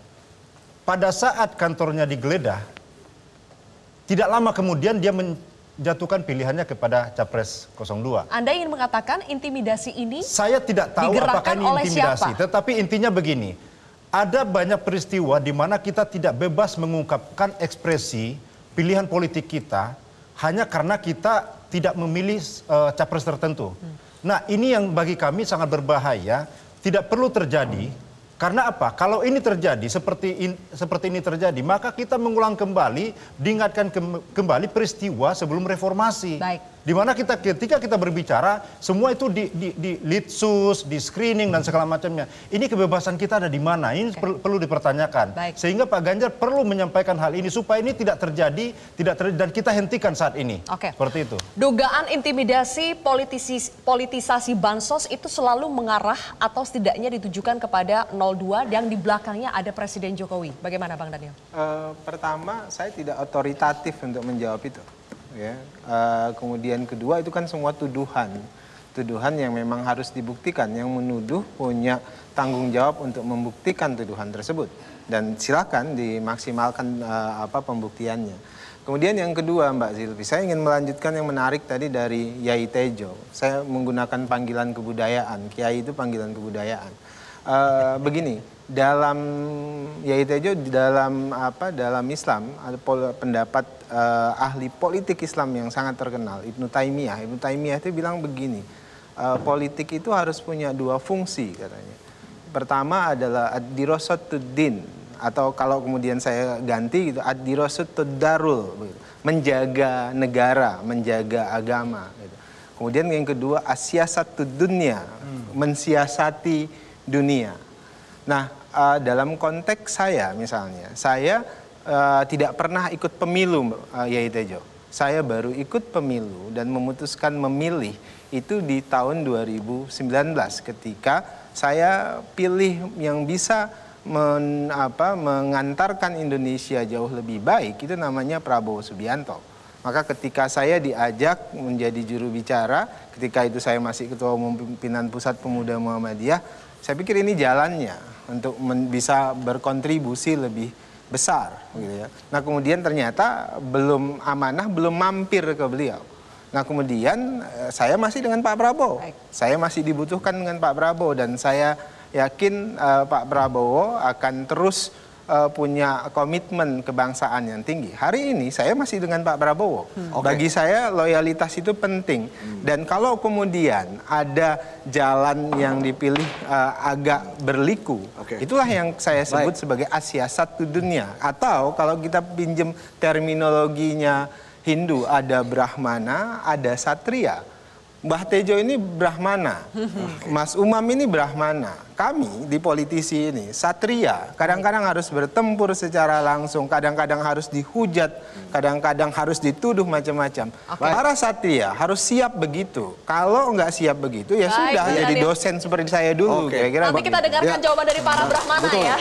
pada saat kantornya digeledah, tidak lama kemudian dia menjatuhkan pilihannya kepada Capres 02.
Anda ingin mengatakan intimidasi ini
Saya tidak tahu apakah ini intimidasi, siapa? tetapi intinya begini. Ada banyak peristiwa di mana kita tidak bebas mengungkapkan ekspresi pilihan politik kita hanya karena kita tidak memilih uh, capres tertentu. Hmm. Nah, ini yang bagi kami sangat berbahaya, tidak perlu terjadi karena apa? Kalau ini terjadi seperti in, seperti ini terjadi, maka kita mengulang kembali, diingatkan kembali peristiwa sebelum reformasi. Baik. Di mana kita ketika kita berbicara semua itu di, di, di litsus, di screening dan segala macamnya. Ini kebebasan kita ada di mana? Ini okay. perlu, perlu dipertanyakan. Baik. Sehingga Pak Ganjar perlu menyampaikan hal ini supaya ini tidak terjadi, tidak terjadi dan kita hentikan saat ini. Oke. Okay. Seperti itu.
Dugaan intimidasi politisi, politisasi bansos itu selalu mengarah atau setidaknya ditujukan kepada 02 yang di belakangnya ada Presiden Jokowi. Bagaimana Bang Daniel?
Uh, pertama, saya tidak otoritatif untuk menjawab itu ya. Uh, kemudian kedua itu kan semua tuduhan. Tuduhan yang memang harus dibuktikan, yang menuduh punya tanggung jawab untuk membuktikan tuduhan tersebut dan silakan dimaksimalkan uh, apa pembuktiannya. Kemudian yang kedua Mbak Zilvi, saya ingin melanjutkan yang menarik tadi dari Yai Tejo. Saya menggunakan panggilan kebudayaan, Kiai itu panggilan kebudayaan. Uh, begini, dalam ya itu aja dalam apa dalam Islam ada pendapat uh, ahli politik Islam yang sangat terkenal Ibnu Taimiyah. Ibnu Taimiyah itu bilang begini, uh, politik itu harus punya dua fungsi katanya. Pertama adalah ad din atau kalau kemudian saya ganti gitu ad-dirasatudarul darul menjaga negara, menjaga agama gitu. Kemudian yang kedua asiasatu dunia, hmm. mensiasati dunia. Nah, uh, dalam konteks saya misalnya, saya uh, tidak pernah ikut pemilu, uh, Yai Tejo. Saya baru ikut pemilu dan memutuskan memilih itu di tahun 2019 ketika saya pilih yang bisa men, apa, mengantarkan Indonesia jauh lebih baik itu namanya Prabowo Subianto. Maka ketika saya diajak menjadi juru bicara, ketika itu saya masih ketua umum pimpinan pusat pemuda Muhammadiyah, saya pikir ini jalannya untuk bisa berkontribusi lebih besar gitu ya. Nah, kemudian ternyata belum amanah belum mampir ke beliau. Nah, kemudian eh, saya masih dengan Pak Prabowo. Saya masih dibutuhkan dengan Pak Prabowo dan saya yakin uh, Pak Prabowo akan terus uh, punya komitmen kebangsaan yang tinggi. Hari ini saya masih dengan Pak Prabowo. Hmm. Okay. Bagi saya loyalitas itu penting. Hmm. Dan kalau kemudian ada jalan yang dipilih uh, agak berliku, okay. itulah yang saya sebut Baik. sebagai Asia satu dunia. Atau kalau kita pinjam terminologinya Hindu, ada Brahmana, ada Satria. Mbah Tejo ini Brahmana, Mas Umam ini Brahmana. Kami di politisi ini satria, kadang-kadang harus bertempur secara langsung, kadang-kadang harus dihujat, kadang-kadang harus dituduh macam-macam. Okay. Para satria harus siap begitu. Kalau nggak siap begitu ya Baik, sudah jadi jadi ya. dosen seperti saya dulu. Okay. Kira -kira Nanti kita dengarkan ya.
jawaban dari para Brahmana Betul. ya.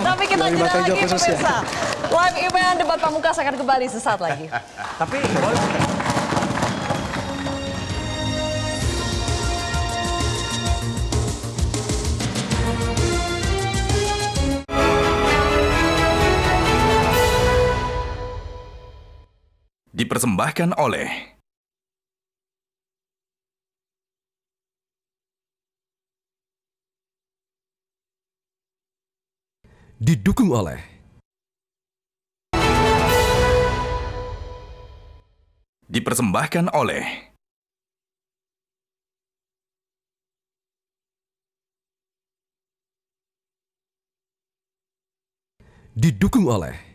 Tapi kita jeda lagi pemirsa. Live event debat pamungkas akan kembali sesaat lagi.
Tapi
dipersembahkan oleh didukung oleh dipersembahkan oleh didukung oleh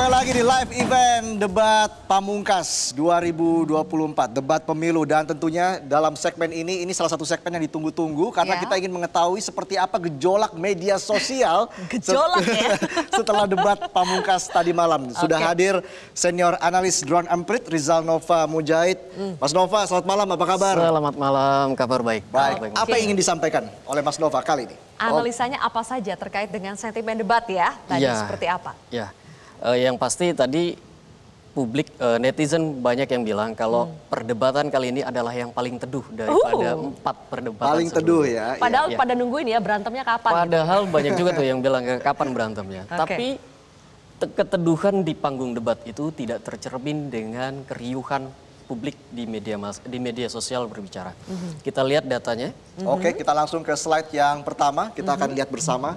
Sampai lagi di live event debat Pamungkas 2024, debat pemilu dan tentunya dalam segmen ini ini salah satu segmen yang ditunggu-tunggu karena ya. kita ingin mengetahui seperti apa gejolak media sosial gejolak set ya setelah debat Pamungkas tadi malam. Sudah okay. hadir senior analis Drone Amprit Rizal Nova Mujahid. Hmm. Mas Nova, selamat malam, apa kabar? Selamat malam, kabar baik. Baik. baik. Apa okay. yang ingin disampaikan oleh Mas Nova kali ini?
Analisanya oh. apa saja terkait dengan sentimen debat ya? Tadi ya. seperti apa?
Ya uh, yang pasti tadi publik uh, netizen banyak yang bilang kalau hmm. perdebatan kali ini adalah yang paling teduh daripada uh. empat perdebatan paling teduh ya iya. padahal ya. pada
nungguin ya berantemnya kapan padahal gitu. banyak juga tuh
yang bilang eh, kapan berantemnya okay. tapi keteduhan di panggung debat itu tidak tercermin dengan keriuhan publik di media mas di media sosial berbicara. Mm -hmm. Kita lihat datanya. Mm -hmm. Oke, kita langsung ke slide yang pertama. Kita mm -hmm. akan mhm. lihat bersama.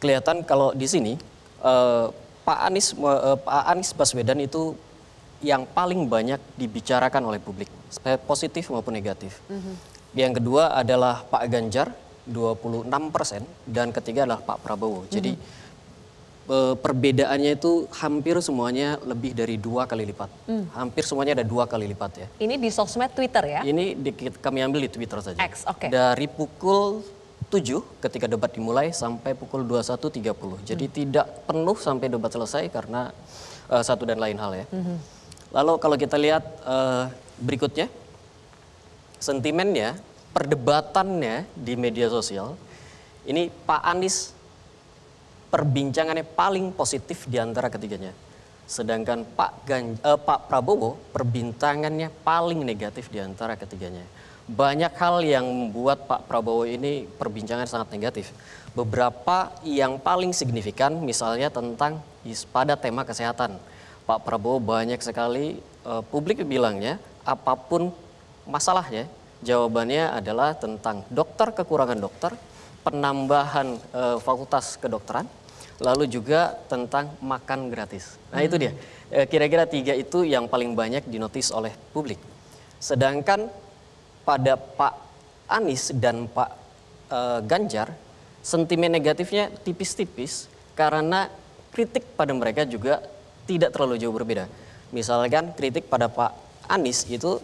Kelihatan kalau di sini Eh, Pak Anies eh, Pak Anies Baswedan itu yang paling banyak dibicarakan oleh publik, eh, positif maupun negatif. Mm -hmm. Yang kedua adalah Pak Ganjar 26 persen dan ketiga adalah Pak Prabowo. Mm -hmm. Jadi perbedaannya itu hampir semuanya lebih dari dua kali lipat. Hmm. Hampir semuanya ada dua kali lipat ya.
Ini di sosmed Twitter ya?
Ini di, kami ambil di Twitter saja. X, oke. Okay. Dari pukul 7 ketika debat dimulai sampai pukul 21.30. Jadi hmm. tidak penuh sampai debat selesai karena uh, satu dan lain hal ya. Hmm. Lalu kalau kita lihat uh, berikutnya sentimennya, perdebatannya di media sosial. Ini Pak Anies perbincangannya paling positif di antara ketiganya. Sedangkan Pak Gan, uh, Pak Prabowo perbincangannya paling negatif di antara ketiganya banyak hal yang membuat Pak Prabowo ini perbincangan sangat negatif. Beberapa yang paling signifikan misalnya tentang pada tema kesehatan. Pak Prabowo banyak sekali uh, publik bilangnya apapun masalahnya jawabannya adalah tentang dokter kekurangan dokter, penambahan uh, fakultas kedokteran, lalu juga tentang makan gratis. Nah, hmm. itu dia. Eh, kira-kira uh, tiga itu yang paling banyak dinotis oleh publik. Sedangkan pada Pak Anies dan Pak uh, Ganjar sentimen negatifnya tipis-tipis karena kritik pada mereka juga tidak terlalu jauh berbeda. Misalkan kritik pada Pak Anies itu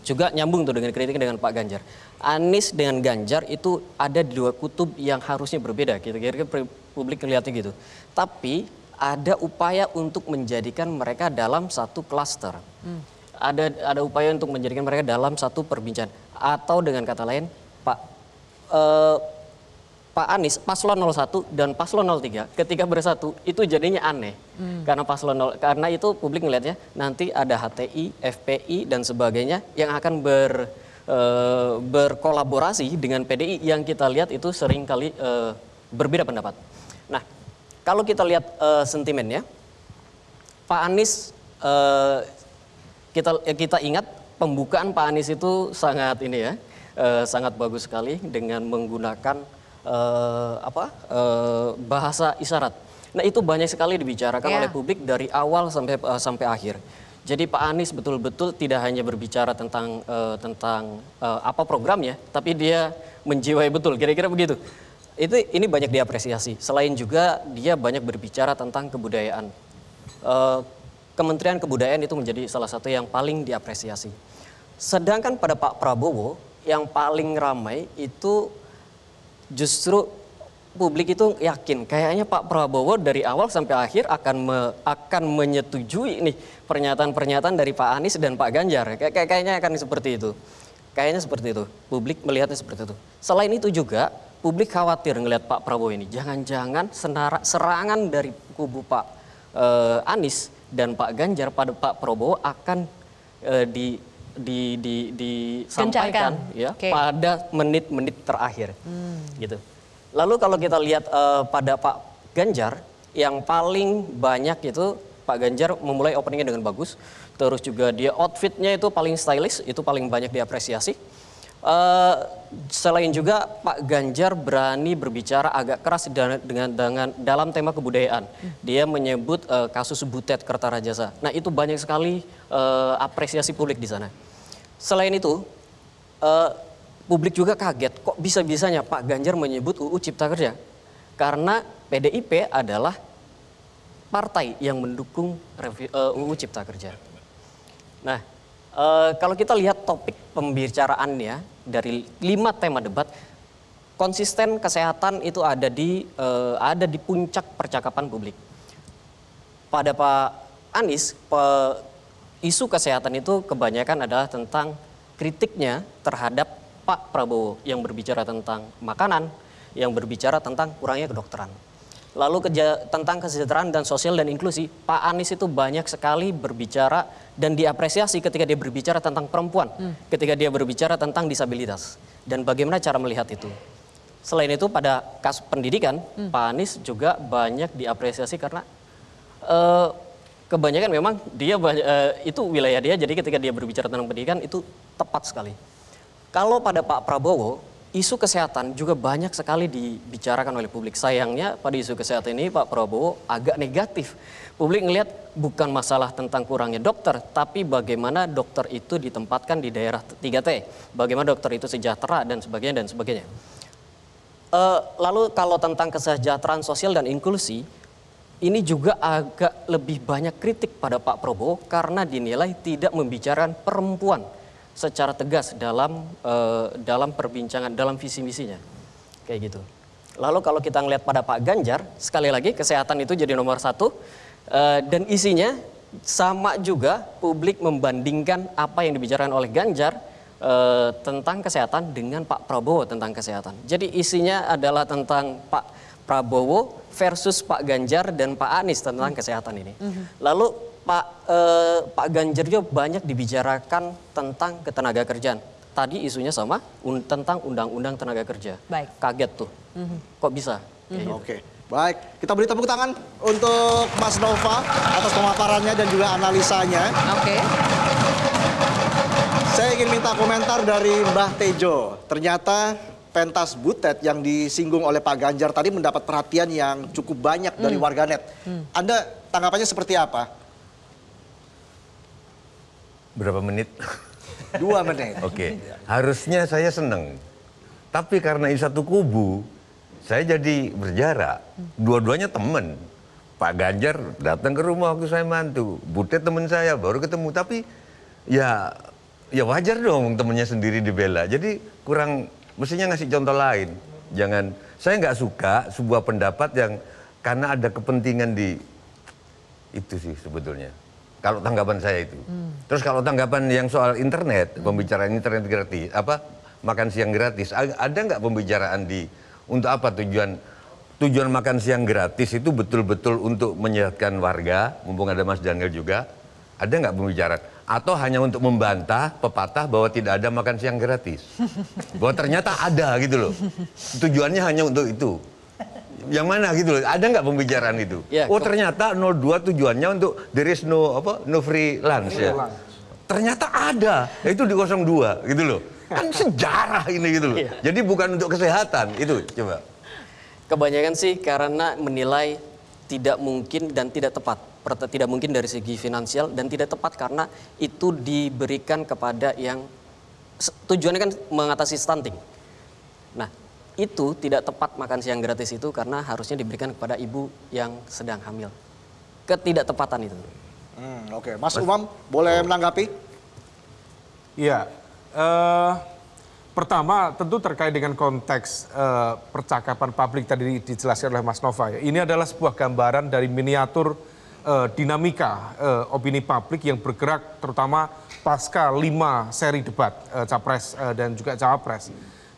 juga nyambung tuh dengan kritik dengan Pak Ganjar. Anies dengan Ganjar itu ada di dua kutub yang harusnya berbeda. Kira-kira publik melihatnya gitu. Tapi ada upaya untuk menjadikan mereka dalam satu klaster. Hmm ada ada upaya untuk menjadikan mereka dalam satu perbincangan atau dengan kata lain Pak eh, Pak Anies paslon 01 dan paslon 03 ketika bersatu itu jadinya aneh hmm. karena paslon 0 karena itu publik melihatnya nanti ada HTI, FPI dan sebagainya yang akan ber eh, berkolaborasi dengan PDI yang kita lihat itu sering kali eh, berbeda pendapat. Nah, kalau kita lihat eh, sentimennya Pak Anies Uh, kita eh, kita ingat pembukaan Pak Anies itu sangat ini ya eh, sangat bagus sekali dengan menggunakan eh, apa eh, bahasa isyarat. Nah itu banyak sekali dibicarakan yeah. oleh publik dari awal sampai uh, sampai akhir. Jadi Pak Anies betul-betul tidak hanya berbicara tentang uh, tentang uh, apa programnya, tapi dia menjiwai betul. Kira-kira begitu itu ini banyak diapresiasi. Selain juga dia banyak berbicara tentang kebudayaan. Uh, Kementerian Kebudayaan itu menjadi salah satu yang paling diapresiasi. Sedangkan pada Pak Prabowo yang paling ramai itu justru publik itu yakin kayaknya Pak Prabowo dari awal sampai akhir akan me, akan menyetujui nih pernyataan-pernyataan dari Pak Anies dan Pak Ganjar. Kay kayaknya akan seperti itu. Kayaknya seperti itu. Publik melihatnya seperti itu. Selain itu juga publik khawatir ngelihat Pak Prabowo ini. Jangan-jangan serangan dari kubu Pak uh, Anies dan Pak Ganjar pada Pak Prabowo akan e, di di di disampaikan ya okay. pada menit-menit terakhir. Hmm. Gitu. Lalu kalau kita lihat e, pada Pak Ganjar yang paling banyak itu Pak Ganjar memulai openingnya dengan bagus, terus juga dia outfitnya itu paling stylish, itu paling banyak diapresiasi. Eh, selain juga Pak Ganjar berani berbicara agak keras dengan, dengan, dengan dalam tema kebudayaan. Dia menyebut uh, kasus Butet Kertarajasa. Nah itu banyak sekali uh, apresiasi publik di sana. Selain itu, uh, publik juga kaget kok bisa-bisanya Pak Ganjar menyebut UU Cipta Kerja. Karena PDIP adalah partai yang mendukung uh, UU Cipta Kerja. Nah, Eh, kalau kita lihat topik pembicaraannya dari lima tema debat, konsisten kesehatan itu ada di uh, ada di puncak percakapan publik. Pada Pak Anies, pe, isu kesehatan itu kebanyakan adalah tentang kritiknya terhadap Pak Prabowo yang berbicara tentang makanan, yang berbicara tentang kurangnya kedokteran. Lalu keja, tentang kesejahteraan dan sosial dan inklusi, Pak Anies itu banyak sekali berbicara dan diapresiasi ketika dia berbicara tentang perempuan, hmm. ketika dia berbicara tentang disabilitas dan bagaimana cara melihat itu. Selain itu pada kasus pendidikan, hmm. Pak Anies juga banyak diapresiasi karena uh, kebanyakan memang dia uh, itu wilayah dia jadi ketika dia berbicara tentang pendidikan itu tepat sekali. Kalau pada Pak Prabowo isu kesehatan juga banyak sekali dibicarakan oleh publik. Sayangnya pada isu kesehatan ini Pak Prabowo agak negatif publik melihat bukan masalah tentang kurangnya dokter, tapi bagaimana dokter itu ditempatkan di daerah 3T, bagaimana dokter itu sejahtera dan sebagainya dan sebagainya. E, lalu kalau tentang kesejahteraan sosial dan inklusi, ini juga agak lebih banyak kritik pada Pak Prabowo karena dinilai tidak membicarakan perempuan secara tegas dalam e, dalam perbincangan dalam visi misinya, kayak gitu. Lalu kalau kita melihat pada Pak Ganjar, sekali lagi kesehatan itu jadi nomor satu, Eh, dan isinya sama juga publik membandingkan apa yang dibicarakan oleh Ganjar uh, tentang kesehatan dengan Pak Prabowo tentang kesehatan. Jadi isinya adalah tentang Pak Prabowo versus Pak Ganjar dan Pak Anies tentang kesehatan ini. Mhm. Lalu Pak uh, Pak Ganjar juga banyak dibicarakan tentang ketenaga kerjaan. Tadi isunya sama un tentang undang-undang tenaga kerja. Baik. Kaget tuh, -hmm. kok bisa? -hmm. Oke. Okay. Baik, kita beri tepuk tangan untuk
Mas Nova atas pemaparannya dan juga analisanya. Oke. Okay. Saya ingin minta komentar dari Mbah Tejo. Ternyata pentas butet yang disinggung oleh Pak Ganjar tadi mendapat perhatian yang cukup banyak dari hmm. warganet. Hmm. Anda tanggapannya seperti apa?
Berapa menit? Dua menit. Oke, okay. harusnya saya senang. Tapi karena ini satu kubu, saya jadi berjarak. Dua-duanya temen. Pak Ganjar datang ke rumah waktu saya mantu. Butet temen saya, baru ketemu. Tapi ya ya wajar dong temennya sendiri dibela. Jadi kurang, mestinya ngasih contoh lain. Jangan, saya nggak suka sebuah pendapat yang karena ada kepentingan di itu sih sebetulnya. Kalau tanggapan saya itu. Hmm. Terus kalau tanggapan yang soal internet, hmm. pembicaraan internet gratis, apa makan siang gratis, ada nggak pembicaraan di untuk apa tujuan tujuan makan siang gratis itu betul-betul untuk menyehatkan warga, mumpung ada Mas Daniel juga, ada nggak pembicaraan? Atau hanya untuk membantah pepatah bahwa tidak ada makan siang gratis? Bahwa ternyata ada gitu loh. Tujuannya hanya untuk itu. Yang mana gitu loh, ada nggak pembicaraan itu? Ya, oh ternyata 02 tujuannya untuk there is no, apa, no free lunch ya ternyata ada itu di 02 gitu loh kan sejarah ini gitu loh iya. jadi bukan untuk kesehatan itu coba
kebanyakan sih karena menilai tidak mungkin dan tidak tepat tidak mungkin dari segi finansial dan tidak tepat karena itu diberikan kepada yang tujuannya kan mengatasi stunting nah itu tidak tepat makan siang gratis itu karena harusnya diberikan kepada ibu yang sedang hamil ketidaktepatan itu
Hmm, Oke, okay. Mas Umam boleh
menanggapi?
Iya, uh, pertama tentu terkait dengan konteks uh, percakapan publik tadi dijelaskan oleh Mas Nova. Ya. Ini adalah sebuah gambaran dari miniatur uh, dinamika uh, opini publik yang bergerak terutama pasca lima seri debat uh, capres uh, dan juga cawapres.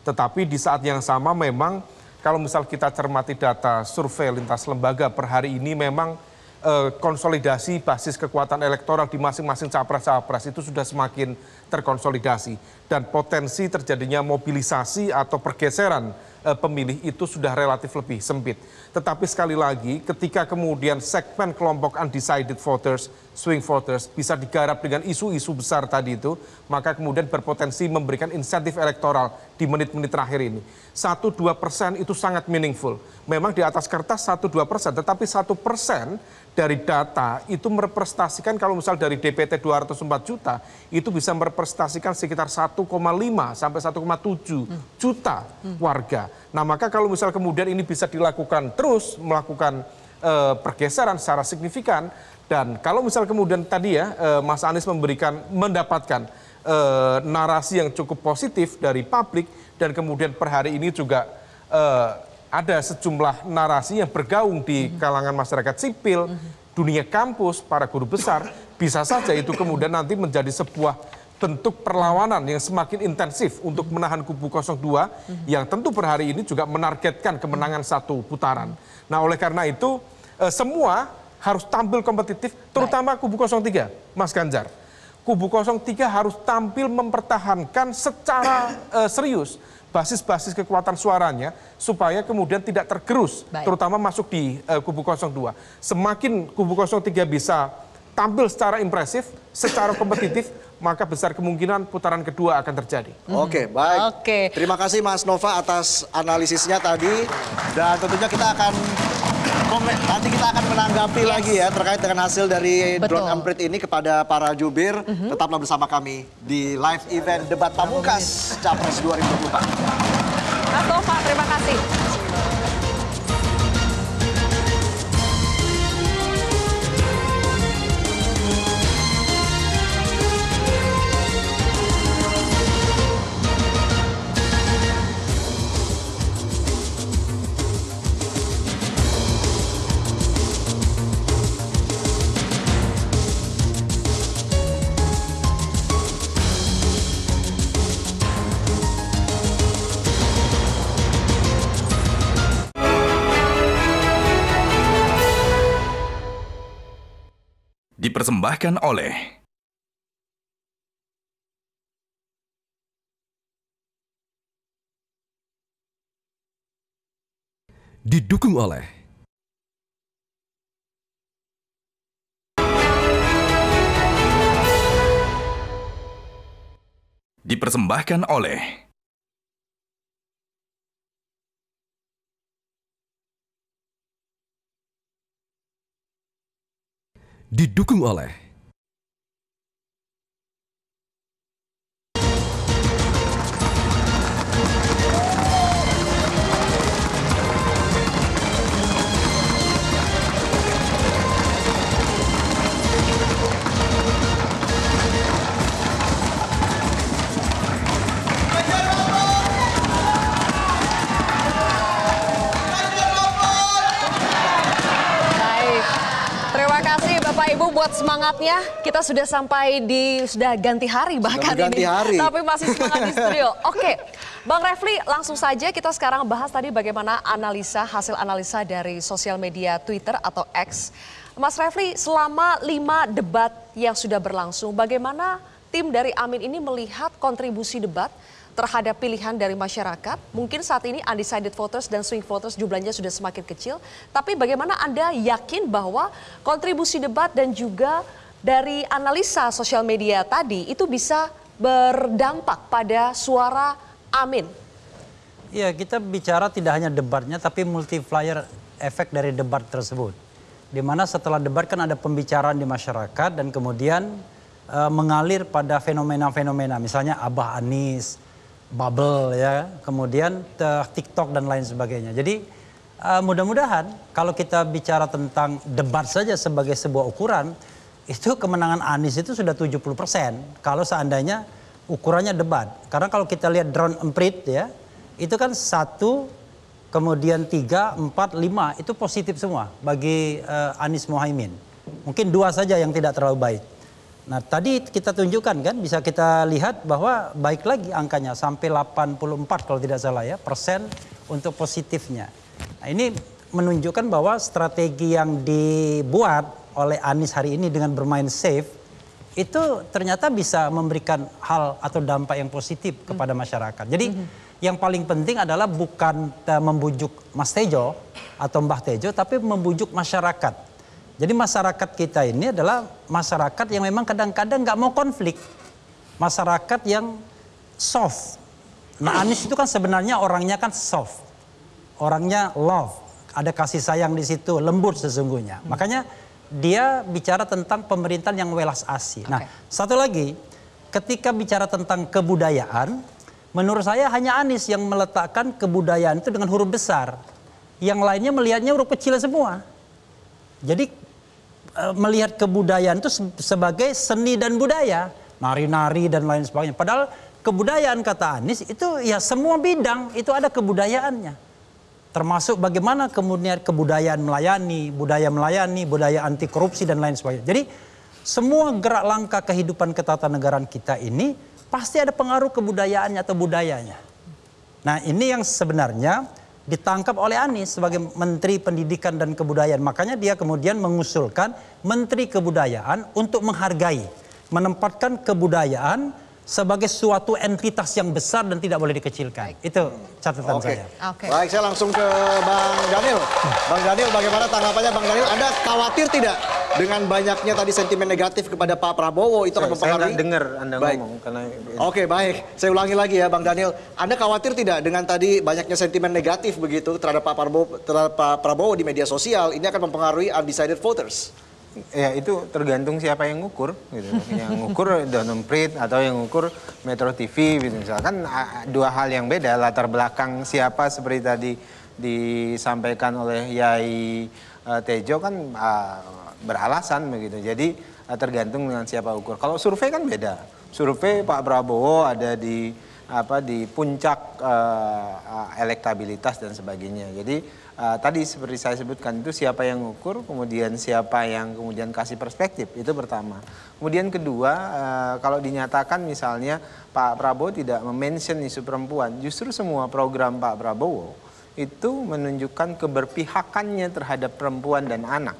Tetapi di saat yang sama memang kalau misal kita cermati data survei lintas lembaga per hari ini memang Eh, konsolidasi basis kekuatan elektoral di masing-masing capres-capres itu sudah semakin terkonsolidasi dan potensi terjadinya mobilisasi atau pergeseran eh, pemilih itu sudah relatif lebih sempit. Tetapi sekali lagi ketika kemudian segmen kelompok undecided voters, swing voters bisa digarap dengan isu-isu besar tadi itu, maka kemudian berpotensi memberikan insentif elektoral di menit-menit terakhir ini. 1-2 persen itu sangat meaningful. Memang di atas kertas 1-2 persen, tetapi 1 persen dari data itu merepresentasikan kalau misal dari DPT 204 juta itu bisa merepresentasikan sekitar 1,5 sampai 1,7 juta warga. Nah, maka kalau misal kemudian ini bisa dilakukan terus melakukan e, pergeseran secara signifikan dan kalau misal kemudian tadi ya e, Mas Anies memberikan mendapatkan e, narasi yang cukup positif dari publik dan kemudian per hari ini juga e, ada sejumlah narasi yang bergaung di mhm. kalangan masyarakat sipil, mhm. dunia kampus, para guru besar, bisa saja itu kemudian nanti menjadi sebuah bentuk perlawanan yang semakin intensif untuk mhm. menahan kubu 02 yang tentu per hari ini juga menargetkan kemenangan satu putaran. Nah, oleh karena itu eh, semua harus tampil kompetitif terutama kubu 03, Mas Ganjar. Kubu 03 harus tampil mempertahankan secara eh, serius basis-basis kekuatan suaranya supaya kemudian tidak tergerus Baik. terutama masuk di uh, kubu 02. Semakin kubu 03 bisa tampil secara impresif, secara kompetitif, maka besar
kemungkinan putaran kedua akan terjadi. Hmm. Oke, okay, baik. Oke. Okay. Terima kasih Mas Nova atas analisisnya tadi dan tentunya kita akan nanti kita akan menanggapi yes. lagi ya terkait dengan hasil dari Betul. drone amprit ini kepada para jubir. Mm -hmm. Tetaplah bersama kami di live event debat pamungkas Capres 2024.
Mas Nova, terima
kasih.
dipersembahkan oleh didukung oleh dipersembahkan oleh didukung oleh
buat semangatnya. Kita sudah sampai di sudah ganti hari bahkan sudah ganti ini. hari. Tapi masih semangat di studio. Oke. Bang Refli, langsung saja kita sekarang bahas tadi bagaimana analisa hasil analisa dari sosial media Twitter atau X. Mas Refli, selama lima debat yang sudah berlangsung, bagaimana tim dari Amin ini melihat kontribusi debat terhadap pilihan dari masyarakat. Mungkin saat ini undecided voters dan swing voters jumlahnya sudah semakin kecil, tapi bagaimana Anda yakin bahwa kontribusi debat dan juga dari analisa sosial media tadi itu bisa berdampak pada suara Amin?
Ya, kita bicara tidak hanya debatnya tapi multiplier efek dari debat tersebut. Di mana setelah debat kan ada pembicaraan di masyarakat dan kemudian e, mengalir pada fenomena-fenomena misalnya Abah Anis, bubble ya, kemudian TikTok dan lain sebagainya. Jadi uh, mudah-mudahan kalau kita bicara tentang debat saja sebagai sebuah ukuran, itu kemenangan Anies itu sudah 70% kalau seandainya ukurannya debat. Karena kalau kita lihat drone emprit ya, itu kan satu kemudian tiga, empat, lima itu positif semua bagi uh, Anies Mohaimin. Mungkin dua saja yang tidak terlalu baik. Nah tadi kita tunjukkan kan bisa kita lihat bahwa baik lagi angkanya sampai 84 kalau tidak salah ya persen untuk positifnya. Nah, ini menunjukkan bahwa strategi yang dibuat oleh Anies hari ini dengan bermain safe itu ternyata bisa memberikan hal atau dampak yang positif kepada masyarakat. Jadi mm -hmm. yang paling penting adalah bukan eh, membujuk Mas Tejo atau Mbah Tejo tapi membujuk masyarakat jadi masyarakat kita ini adalah masyarakat yang memang kadang-kadang nggak -kadang mau konflik. Masyarakat yang soft. Nah Anies itu kan sebenarnya orangnya kan soft. Orangnya love. Ada kasih sayang di situ, lembut sesungguhnya. Hmm. Makanya dia bicara tentang pemerintahan yang welas asih. Okay. Nah satu lagi, ketika bicara tentang kebudayaan, menurut saya hanya Anies yang meletakkan kebudayaan itu dengan huruf besar. Yang lainnya melihatnya huruf kecil semua. Jadi Eh, melihat kebudayaan itu sebagai seni dan budaya, nari-nari dan lain sebagainya. Padahal kebudayaan kata Anies itu ya semua bidang itu ada kebudayaannya. Termasuk bagaimana kemudian kebudayaan melayani, budaya melayani, budaya anti korupsi dan lain sebagainya. Jadi semua gerak langkah kehidupan ketatanegaraan kita ini pasti ada pengaruh kebudayaannya atau budayanya. Nah, ini yang sebenarnya ditangkap oleh Anies sebagai Menteri Pendidikan dan Kebudayaan. Makanya dia kemudian mengusulkan Menteri Kebudayaan untuk menghargai, menempatkan kebudayaan sebagai suatu entitas yang besar dan tidak boleh dikecilkan. Baik. Itu catatan okay. saya. Okay.
Baik, saya langsung ke Bang Daniel. Bang Daniel, bagaimana tanggapannya Bang Daniel? Anda khawatir tidak dengan banyaknya tadi sentimen negatif kepada Pak Prabowo itu akan mempengaruhi. Saya dengar Anda baik. ngomong karena Oke, okay, baik. Saya ulangi lagi ya Bang Daniel. Anda khawatir tidak dengan tadi banyaknya sentimen negatif begitu terhadap Pak Prabowo terhadap Pak Prabowo di media sosial ini akan mempengaruhi undecided voters?
ya itu tergantung siapa yang ngukur gitu yang ngukur Donum Prit atau yang ngukur Metro TV gitu misalkan dua hal yang beda latar belakang siapa seperti tadi disampaikan oleh Yai eh, Tejo kan ah, beralasan begitu. Jadi eh, tergantung dengan siapa ukur. Kalau survei kan beda. Survei Pak Prabowo ada di apa di puncak uh, elektabilitas dan sebagainya. Jadi uh, tadi seperti saya sebutkan itu siapa yang ukur, kemudian siapa yang kemudian kasih perspektif itu pertama. Kemudian kedua, uh, kalau dinyatakan misalnya Pak Prabowo tidak mention isu perempuan, justru semua program Pak Prabowo itu menunjukkan keberpihakannya terhadap perempuan dan anak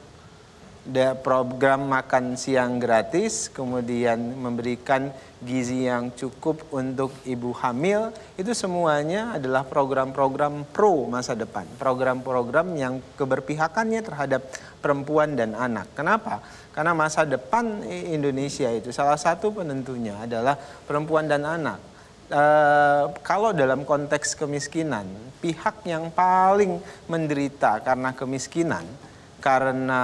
program makan siang gratis, kemudian memberikan gizi yang cukup untuk ibu hamil, itu semuanya adalah program-program pro masa depan, program-program yang keberpihakannya terhadap perempuan dan anak. Kenapa? Karena masa depan Indonesia itu salah satu penentunya adalah perempuan dan anak. Uh, kalau dalam konteks kemiskinan, pihak yang paling menderita karena kemiskinan karena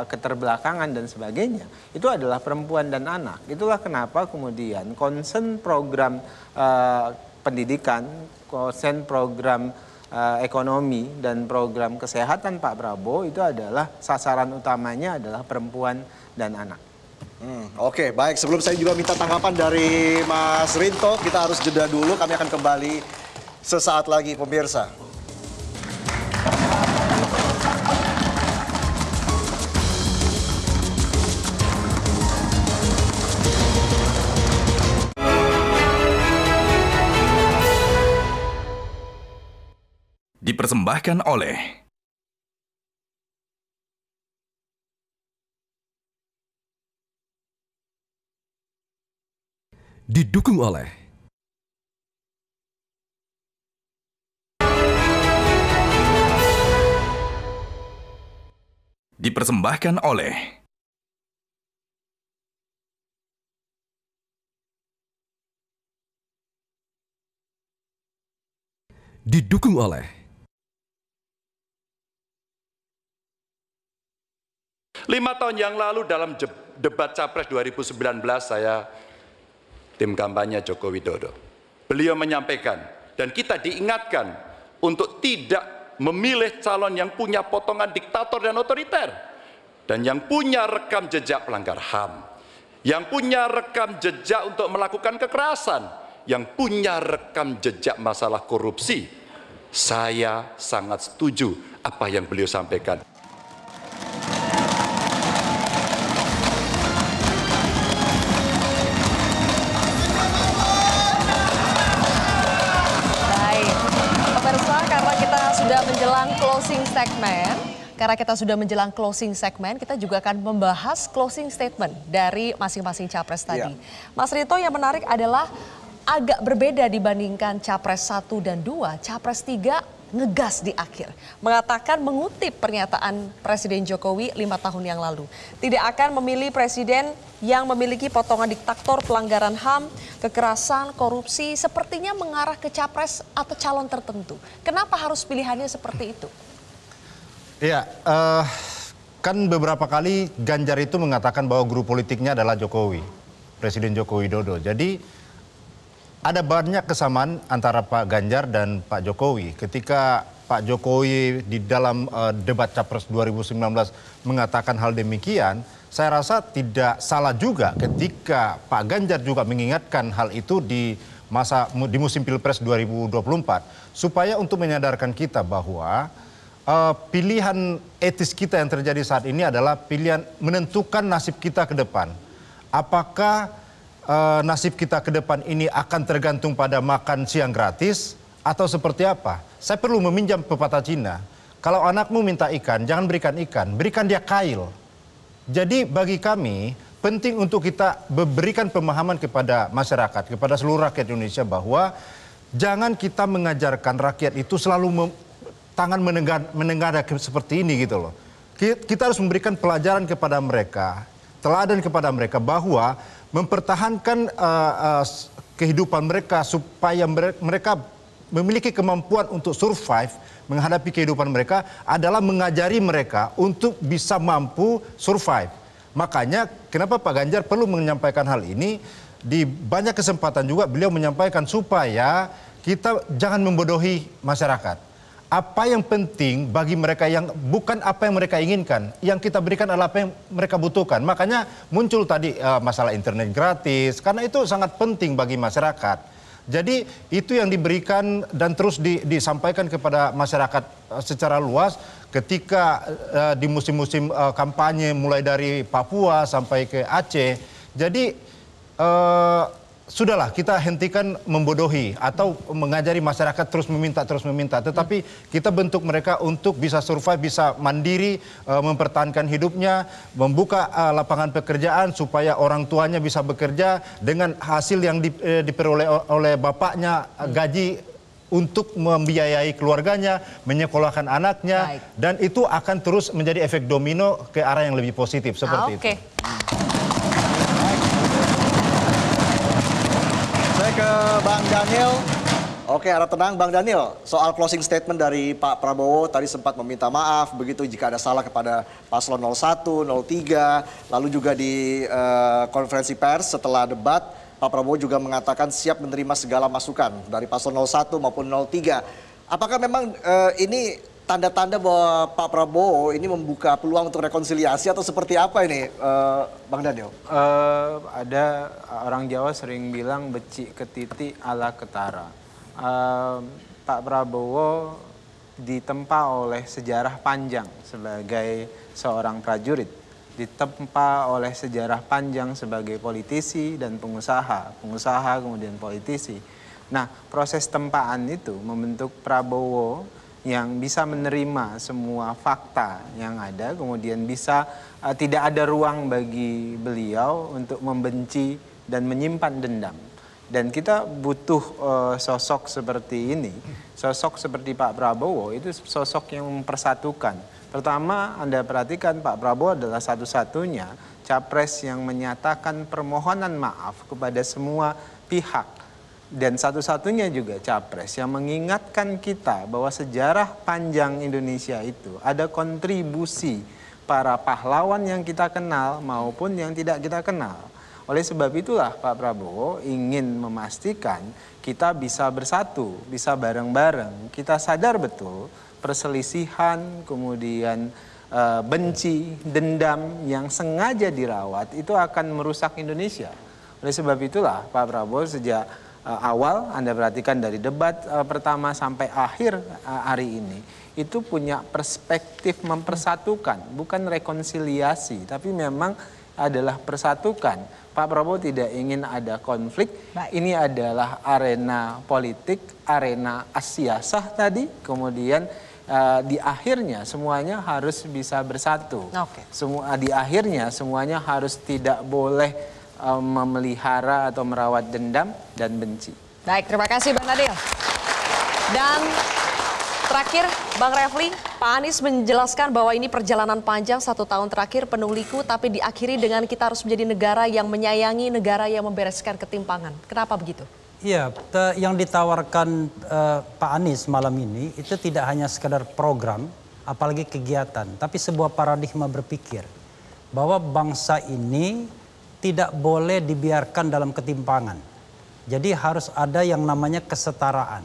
eh, keterbelakangan dan sebagainya itu adalah perempuan dan anak itulah kenapa kemudian konsen program uh, pendidikan konsen program uh, ekonomi dan program kesehatan Pak Prabowo itu adalah sasaran utamanya adalah
perempuan dan anak Hmm, Oke, okay, baik. Sebelum saya juga minta tanggapan dari Mas Rinto, kita harus jeda dulu. Kami akan kembali sesaat lagi, pemirsa.
dipersembahkan oleh didukung oleh dipersembahkan oleh didukung oleh Lima
tahun yang lalu dalam debat Capres 2019 saya tim kampanye Joko Widodo. Beliau menyampaikan dan kita diingatkan untuk tidak memilih calon yang punya potongan diktator dan otoriter dan yang punya rekam jejak pelanggar HAM, yang punya rekam jejak untuk melakukan kekerasan, yang punya rekam jejak masalah korupsi. Saya sangat setuju apa yang beliau sampaikan.
segmen, karena kita sudah menjelang closing segmen, kita juga akan membahas closing statement dari masing-masing capres iya. tadi. Ya. Mas Rito yang menarik adalah agak berbeda dibandingkan capres 1 dan 2, capres 3 ngegas di akhir. Mengatakan mengutip pernyataan Presiden Jokowi lima tahun yang lalu. Tidak akan memilih presiden yang memiliki potongan diktator pelanggaran HAM, kekerasan, korupsi, sepertinya mengarah ke capres atau calon tertentu. Kenapa harus pilihannya seperti itu?
Ya uh, kan beberapa kali Ganjar itu mengatakan bahwa guru politiknya adalah Jokowi, Presiden Jokowi Widodo. Jadi ada banyak kesamaan antara Pak Ganjar dan Pak Jokowi. Ketika Pak Jokowi di dalam uh, debat Capres 2019 mengatakan hal demikian, saya rasa tidak salah juga ketika Pak Ganjar juga mengingatkan hal itu di masa di musim Pilpres 2024 supaya untuk menyadarkan kita bahwa uh, pilihan etis kita yang terjadi saat ini adalah pilihan menentukan nasib kita ke depan. Apakah uh, nasib kita ke depan ini akan tergantung pada makan siang gratis atau seperti apa? Saya perlu meminjam pepatah Cina. Kalau anakmu minta ikan, jangan berikan ikan, berikan dia kail. Jadi bagi kami penting untuk kita berikan pemahaman kepada masyarakat, kepada seluruh rakyat Indonesia bahwa jangan kita mengajarkan rakyat itu selalu tangan menengadah seperti ini gitu loh. Kita harus memberikan pelajaran kepada mereka, teladan kepada mereka bahwa mempertahankan uh, uh, kehidupan mereka supaya mereka memiliki kemampuan untuk survive menghadapi kehidupan mereka adalah mengajari mereka untuk bisa mampu survive. Makanya kenapa Pak Ganjar perlu menyampaikan hal ini di banyak kesempatan juga beliau menyampaikan supaya kita jangan membodohi masyarakat apa yang penting bagi mereka yang bukan apa yang mereka inginkan, yang kita berikan adalah apa yang mereka butuhkan. Makanya muncul tadi uh, masalah internet gratis karena itu sangat penting bagi masyarakat. Jadi itu yang diberikan dan terus di, disampaikan kepada masyarakat eh, secara luas ketika uh, di musim-musim uh, kampanye mulai dari Papua sampai ke Aceh. Jadi uh, sudahlah kita hentikan membodohi atau mengajari masyarakat terus meminta terus meminta hmm. tetapi kita bentuk mereka untuk bisa survive bisa mandiri e, mempertahankan hidupnya membuka e, lapangan pekerjaan supaya orang tuanya bisa bekerja dengan hasil yang e, diperoleh oleh bapaknya hmm. gaji untuk membiayai keluarganya, menyekolahkan anaknya, Baik. dan itu akan terus menjadi efek domino ke arah yang lebih positif seperti ah,
okay. itu.
ke Bang Daniel. Oke, harap tenang Bang Daniel. Soal closing statement dari Pak Prabowo tadi sempat meminta maaf begitu jika ada salah kepada paslon 01, 03, lalu juga di uh, konferensi pers setelah debat Pak Prabowo juga mengatakan siap menerima segala masukan dari paslon 01 maupun 03. Apakah memang uh, ini tanda-tanda bahwa Pak Prabowo ini membuka peluang untuk rekonsiliasi atau seperti apa ini,
uh, Bang Daniel? Uh, ada orang Jawa sering bilang becik ke titik ala ketara. Uh, Pak Prabowo ditempa oleh sejarah panjang sebagai seorang prajurit, ditempa oleh sejarah panjang sebagai politisi dan pengusaha, pengusaha kemudian politisi. Nah, proses tempaan itu membentuk Prabowo yang bisa menerima semua fakta yang ada, kemudian bisa uh, tidak ada ruang bagi beliau untuk membenci dan menyimpan dendam. Dan kita butuh uh, sosok seperti ini, sosok seperti Pak Prabowo itu sosok yang mempersatukan. Pertama, Anda perhatikan Pak Prabowo adalah satu-satunya capres yang menyatakan permohonan maaf kepada semua pihak dan satu-satunya juga capres yang mengingatkan kita bahwa sejarah panjang Indonesia itu ada kontribusi para pahlawan yang kita kenal maupun yang tidak kita kenal. Oleh sebab itulah Pak Prabowo ingin memastikan kita bisa bersatu, bisa bareng-bareng. Kita sadar betul perselisihan, kemudian e, benci, dendam yang sengaja dirawat itu akan merusak Indonesia. Oleh sebab itulah Pak Prabowo sejak Eh, awal Anda perhatikan dari debat eh, pertama sampai akhir eh, hari ini itu punya perspektif mempersatukan, bukan rekonsiliasi, tapi memang adalah persatukan. Pak Prabowo tidak ingin ada konflik. Baik. Ini adalah arena politik, arena Asia asiasah tadi, kemudian uh, di akhirnya semuanya harus bisa bersatu. Okay. Semua di akhirnya semuanya harus tidak boleh uh, memelihara atau merawat dendam dan benci.
Baik, terima kasih Bang Nadil. Dan terakhir Bang Refli, Pak Anies menjelaskan bahwa ini perjalanan panjang satu tahun terakhir penuh liku tapi diakhiri dengan kita harus menjadi negara yang menyayangi, negara yang membereskan ketimpangan. Kenapa begitu?
Iya, yang ditawarkan uh, Pak Anies malam ini itu tidak hanya sekedar program, apalagi kegiatan, tapi sebuah paradigma berpikir bahwa bangsa ini tidak boleh dibiarkan dalam ketimpangan. Jadi harus ada yang namanya kesetaraan.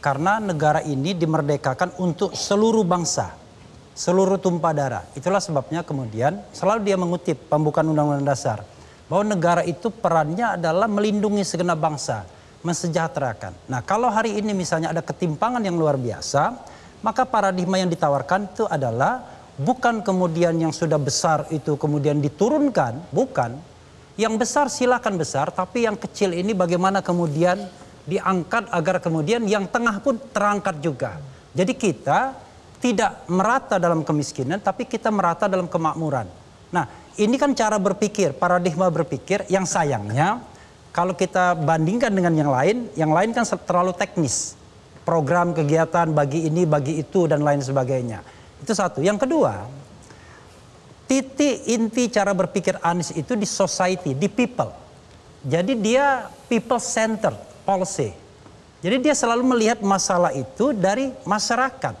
Karena negara ini dimerdekakan untuk seluruh bangsa, seluruh tumpah darah. Itulah sebabnya kemudian selalu dia mengutip pembukaan Undang-Undang Dasar bahwa negara itu perannya adalah melindungi segenap bangsa, mensejahterakan. Nah, kalau hari ini misalnya ada ketimpangan yang luar biasa, maka paradigma yang ditawarkan itu adalah bukan kemudian yang sudah besar itu kemudian diturunkan, bukan, yang besar silakan besar, tapi yang kecil ini bagaimana kemudian diangkat agar kemudian yang tengah pun terangkat juga. Jadi kita tidak merata dalam kemiskinan, tapi kita merata dalam kemakmuran. Nah, ini kan cara berpikir, paradigma berpikir yang sayangnya kalau kita bandingkan dengan yang lain, yang lain kan terlalu teknis. Program kegiatan bagi ini, bagi itu, dan lain sebagainya. Itu satu. Yang kedua, titik inti cara berpikir Anies itu di society, di people. Jadi dia people center policy. Jadi dia selalu melihat masalah itu dari masyarakat.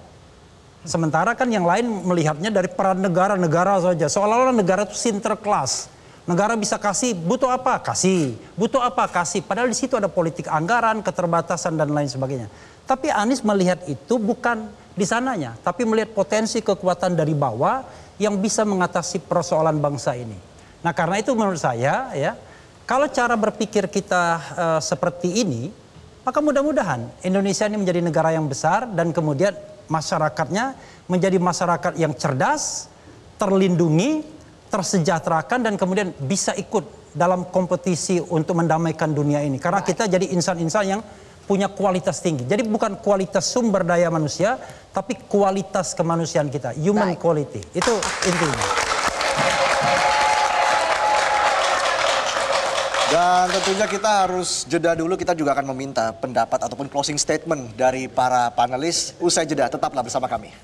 Sementara kan yang lain melihatnya dari peran negara-negara saja. Seolah-olah negara itu sinterklas. Negara bisa kasih, butuh apa? Kasih. Butuh apa? Kasih. Padahal di situ ada politik anggaran, keterbatasan, dan lain sebagainya. Tapi Anies melihat itu bukan di sananya, tapi melihat potensi kekuatan dari bawah yang bisa mengatasi persoalan bangsa ini. Nah, karena itu menurut saya ya, kalau cara berpikir kita uh, seperti ini, maka mudah-mudahan Indonesia ini menjadi negara yang besar dan kemudian masyarakatnya menjadi masyarakat yang cerdas, terlindungi, tersejahterakan dan kemudian bisa ikut dalam kompetisi untuk mendamaikan dunia ini. Karena kita jadi insan-insan yang punya kualitas tinggi. Jadi bukan kualitas sumber daya manusia, tapi kualitas kemanusiaan kita, human Baik. quality. Itu intinya.
Dan tentunya kita harus jeda dulu, kita juga akan meminta pendapat ataupun closing statement dari para panelis usai jeda. Tetaplah bersama
kami.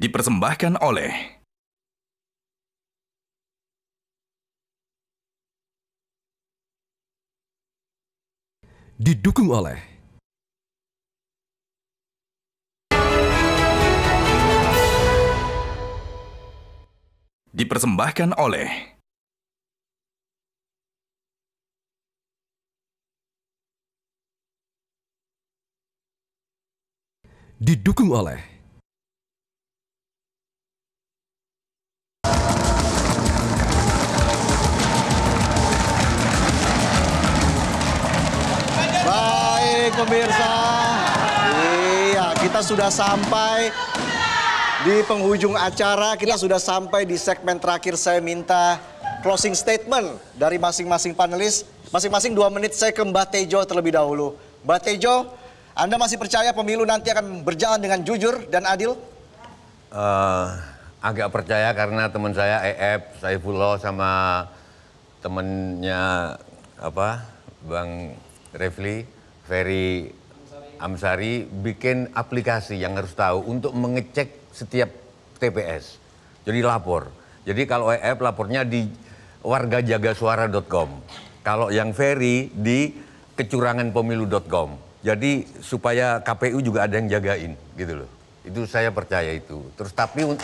dipersembahkan oleh didukung oleh dipersembahkan oleh didukung oleh
kita sudah sampai di penghujung acara. Kita ya. sudah sampai di segmen terakhir saya minta closing statement dari masing-masing panelis. Masing-masing dua menit saya ke Mbak Tejo terlebih dahulu. Mbak Tejo, Anda masih percaya pemilu nanti akan berjalan dengan jujur dan adil?
Uh, agak percaya karena teman saya EF, Saifullah sama temennya apa Bang Refli, Ferry Amsari bikin aplikasi yang harus tahu untuk mengecek setiap TPS. Jadi lapor. Jadi kalau EF lapornya di wargajagasuara.com. Kalau yang Ferry di kecuranganpemilu.com. Jadi supaya KPU juga ada yang jagain gitu loh. Itu saya percaya itu. Terus tapi un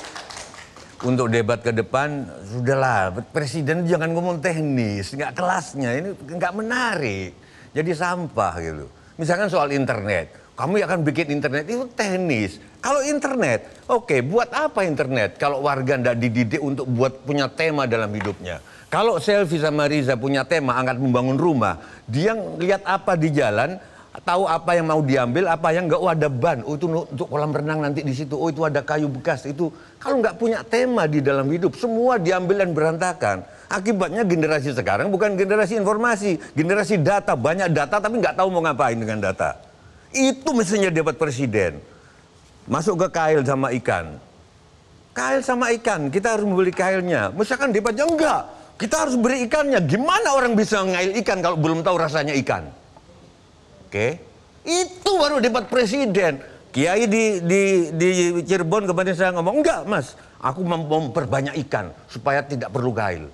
untuk debat ke depan sudahlah presiden jangan ngomong teknis, nggak kelasnya ini nggak menarik. Jadi sampah gitu. Misalkan soal internet, kami akan bikin internet itu teknis. Kalau internet, oke, okay, buat apa internet? Kalau warga tidak dididik untuk buat punya tema dalam hidupnya. Kalau selfie sama Riza punya tema angkat membangun rumah, dia lihat apa di jalan, tahu apa yang mau diambil, apa yang enggak. Oh ada ban, oh itu untuk kolam renang nanti di situ. Oh itu ada kayu bekas itu. Kalau nggak punya tema di dalam hidup, semua diambil dan berantakan. Akibatnya generasi sekarang bukan generasi informasi, generasi data, banyak data tapi nggak tahu mau ngapain dengan data. Itu mestinya debat presiden. Masuk ke kail sama ikan. Kail sama ikan, kita harus membeli kailnya. Misalkan debat enggak, kita harus beri ikannya. Gimana orang bisa ngail ikan kalau belum tahu rasanya ikan? Oke, itu baru debat presiden. Kiai di, di, di Cirebon kemarin saya ngomong, enggak mas, aku memperbanyak ikan supaya tidak perlu gail.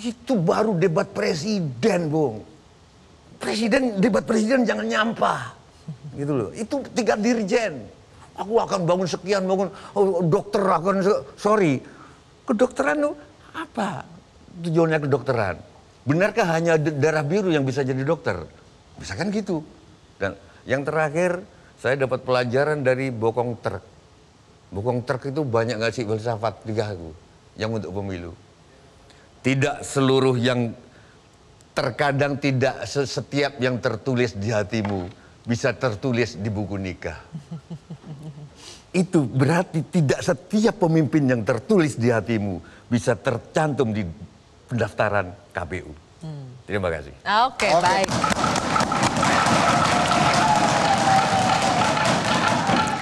Itu baru debat presiden, Bung. Presiden, debat presiden jangan nyampah. Gitu loh. Itu tiga dirjen. Aku akan bangun sekian, bangun oh, dokter akan sorry. Kedokteran tuh apa? Tujuannya kedokteran. Benarkah hanya darah biru yang bisa jadi dokter? Bisa kan gitu. Dan yang terakhir, saya dapat pelajaran dari Bokong Terk. Bokong Terk itu banyak ngasih filsafat tiga aku yang untuk pemilu. Tidak seluruh yang terkadang tidak setiap yang tertulis di hatimu bisa tertulis di buku nikah. Itu berarti tidak setiap pemimpin yang tertulis di hatimu bisa tercantum di pendaftaran KPU. Hmm. Terima kasih.
Oke, okay, okay. baik.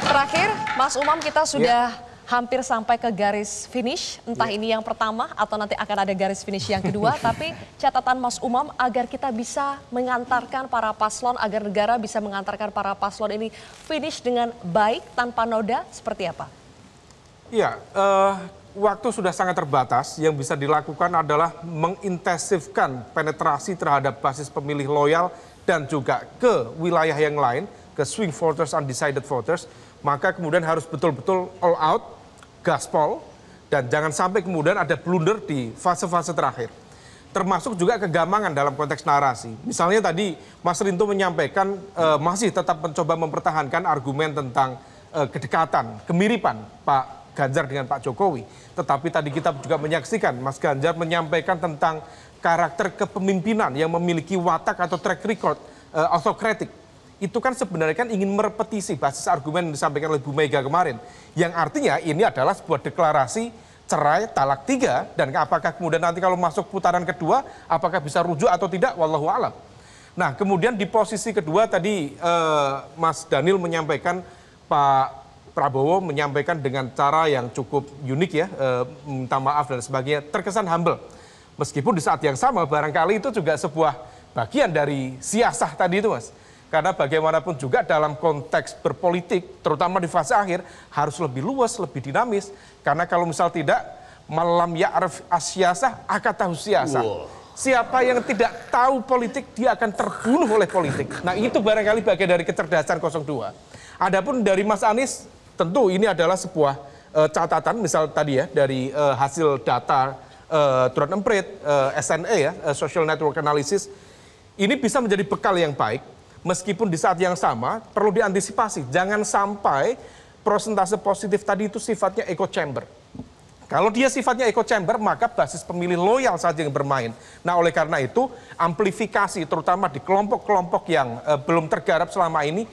Terakhir, Mas Umam kita sudah yeah hampir sampai ke garis finish, entah yeah. ini yang pertama atau nanti akan ada garis finish yang kedua, tapi catatan Mas Umam agar kita bisa mengantarkan para paslon, agar negara bisa mengantarkan para paslon ini finish dengan baik tanpa noda, seperti apa?
Ya, uh, waktu sudah sangat terbatas, yang bisa dilakukan adalah mengintensifkan penetrasi terhadap basis pemilih loyal dan juga ke wilayah yang lain, ke swing voters, undecided voters, maka kemudian harus betul-betul all out gaspol dan jangan sampai kemudian ada blunder di fase-fase terakhir. Termasuk juga kegamangan dalam konteks narasi. Misalnya tadi Mas Rinto menyampaikan e, masih tetap mencoba mempertahankan argumen tentang e, kedekatan, kemiripan Pak Ganjar dengan Pak Jokowi. Tetapi tadi kita juga menyaksikan Mas Ganjar menyampaikan tentang karakter kepemimpinan yang memiliki watak atau track record e, autokratik itu kan sebenarnya kan ingin merepetisi basis argumen yang disampaikan oleh Bu Mega kemarin. Yang artinya ini adalah sebuah deklarasi cerai talak tiga dan apakah kemudian nanti kalau masuk putaran kedua apakah bisa rujuk atau tidak wallahu alam. Nah, kemudian di posisi kedua tadi eh, Mas Daniel menyampaikan Pak Prabowo menyampaikan dengan cara yang cukup unik ya, e, eh, minta maaf dan sebagainya, terkesan humble. Meskipun di saat yang sama barangkali itu juga sebuah bagian dari siasah tadi itu, Mas. Karena bagaimanapun juga dalam konteks berpolitik, terutama di fase akhir, harus lebih luas, lebih dinamis. Karena kalau misal tidak, malam ya'rif asyasah akatahu siyasah. Wow. Siapa yang tidak tahu politik, dia akan terbunuh oleh politik. Nah itu barangkali bagian dari kecerdasan 02. Adapun dari Mas Anies, tentu ini adalah sebuah uh, catatan, misal tadi ya, dari uh, hasil data uh, eh, Turan Emprit, uh, SNE ya, uh, Social Network Analysis, ini bisa menjadi bekal yang baik meskipun di saat yang sama perlu diantisipasi. Jangan sampai prosentase positif tadi itu sifatnya echo chamber. Kalau dia sifatnya echo chamber, maka basis pemilih loyal saja yang bermain. Nah, oleh karena itu, amplifikasi terutama di kelompok-kelompok yang eh, belum tergarap selama ini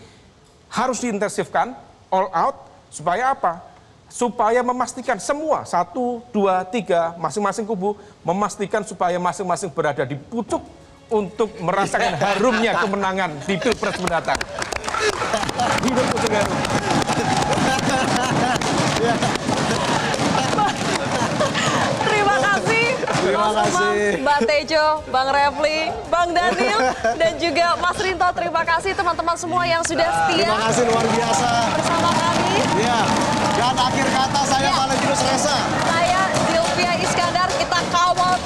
harus diintensifkan all out supaya apa? Supaya memastikan semua satu, dua, tiga masing-masing kubu memastikan supaya masing-masing berada di pucuk untuk merasakan harumnya kemenangan di Pilpres mendatang.
Hidup Terima kasih. Terima Mas kasih. Mbak Tejo, Bang Refli, Bang Daniel, dan juga Mas Rinto. Terima kasih teman-teman semua yang sudah setia.
Terima kasih luar biasa. Bersama kami. Ya. Dan akhir kata saya ya. Valentinus Reza.
Saya Zilvia Iskandar. Kita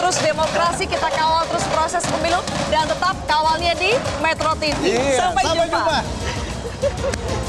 terus demokrasi, kita kawal terus proses pemilu dan tetap kawalnya di Metro TV. Iya, sampai, sampai jumpa. jumpa.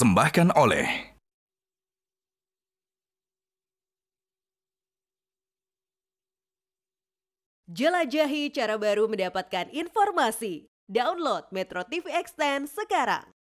dipersembahkan oleh
Jelajahi cara baru mendapatkan informasi.
Download Metro TV Extend sekarang.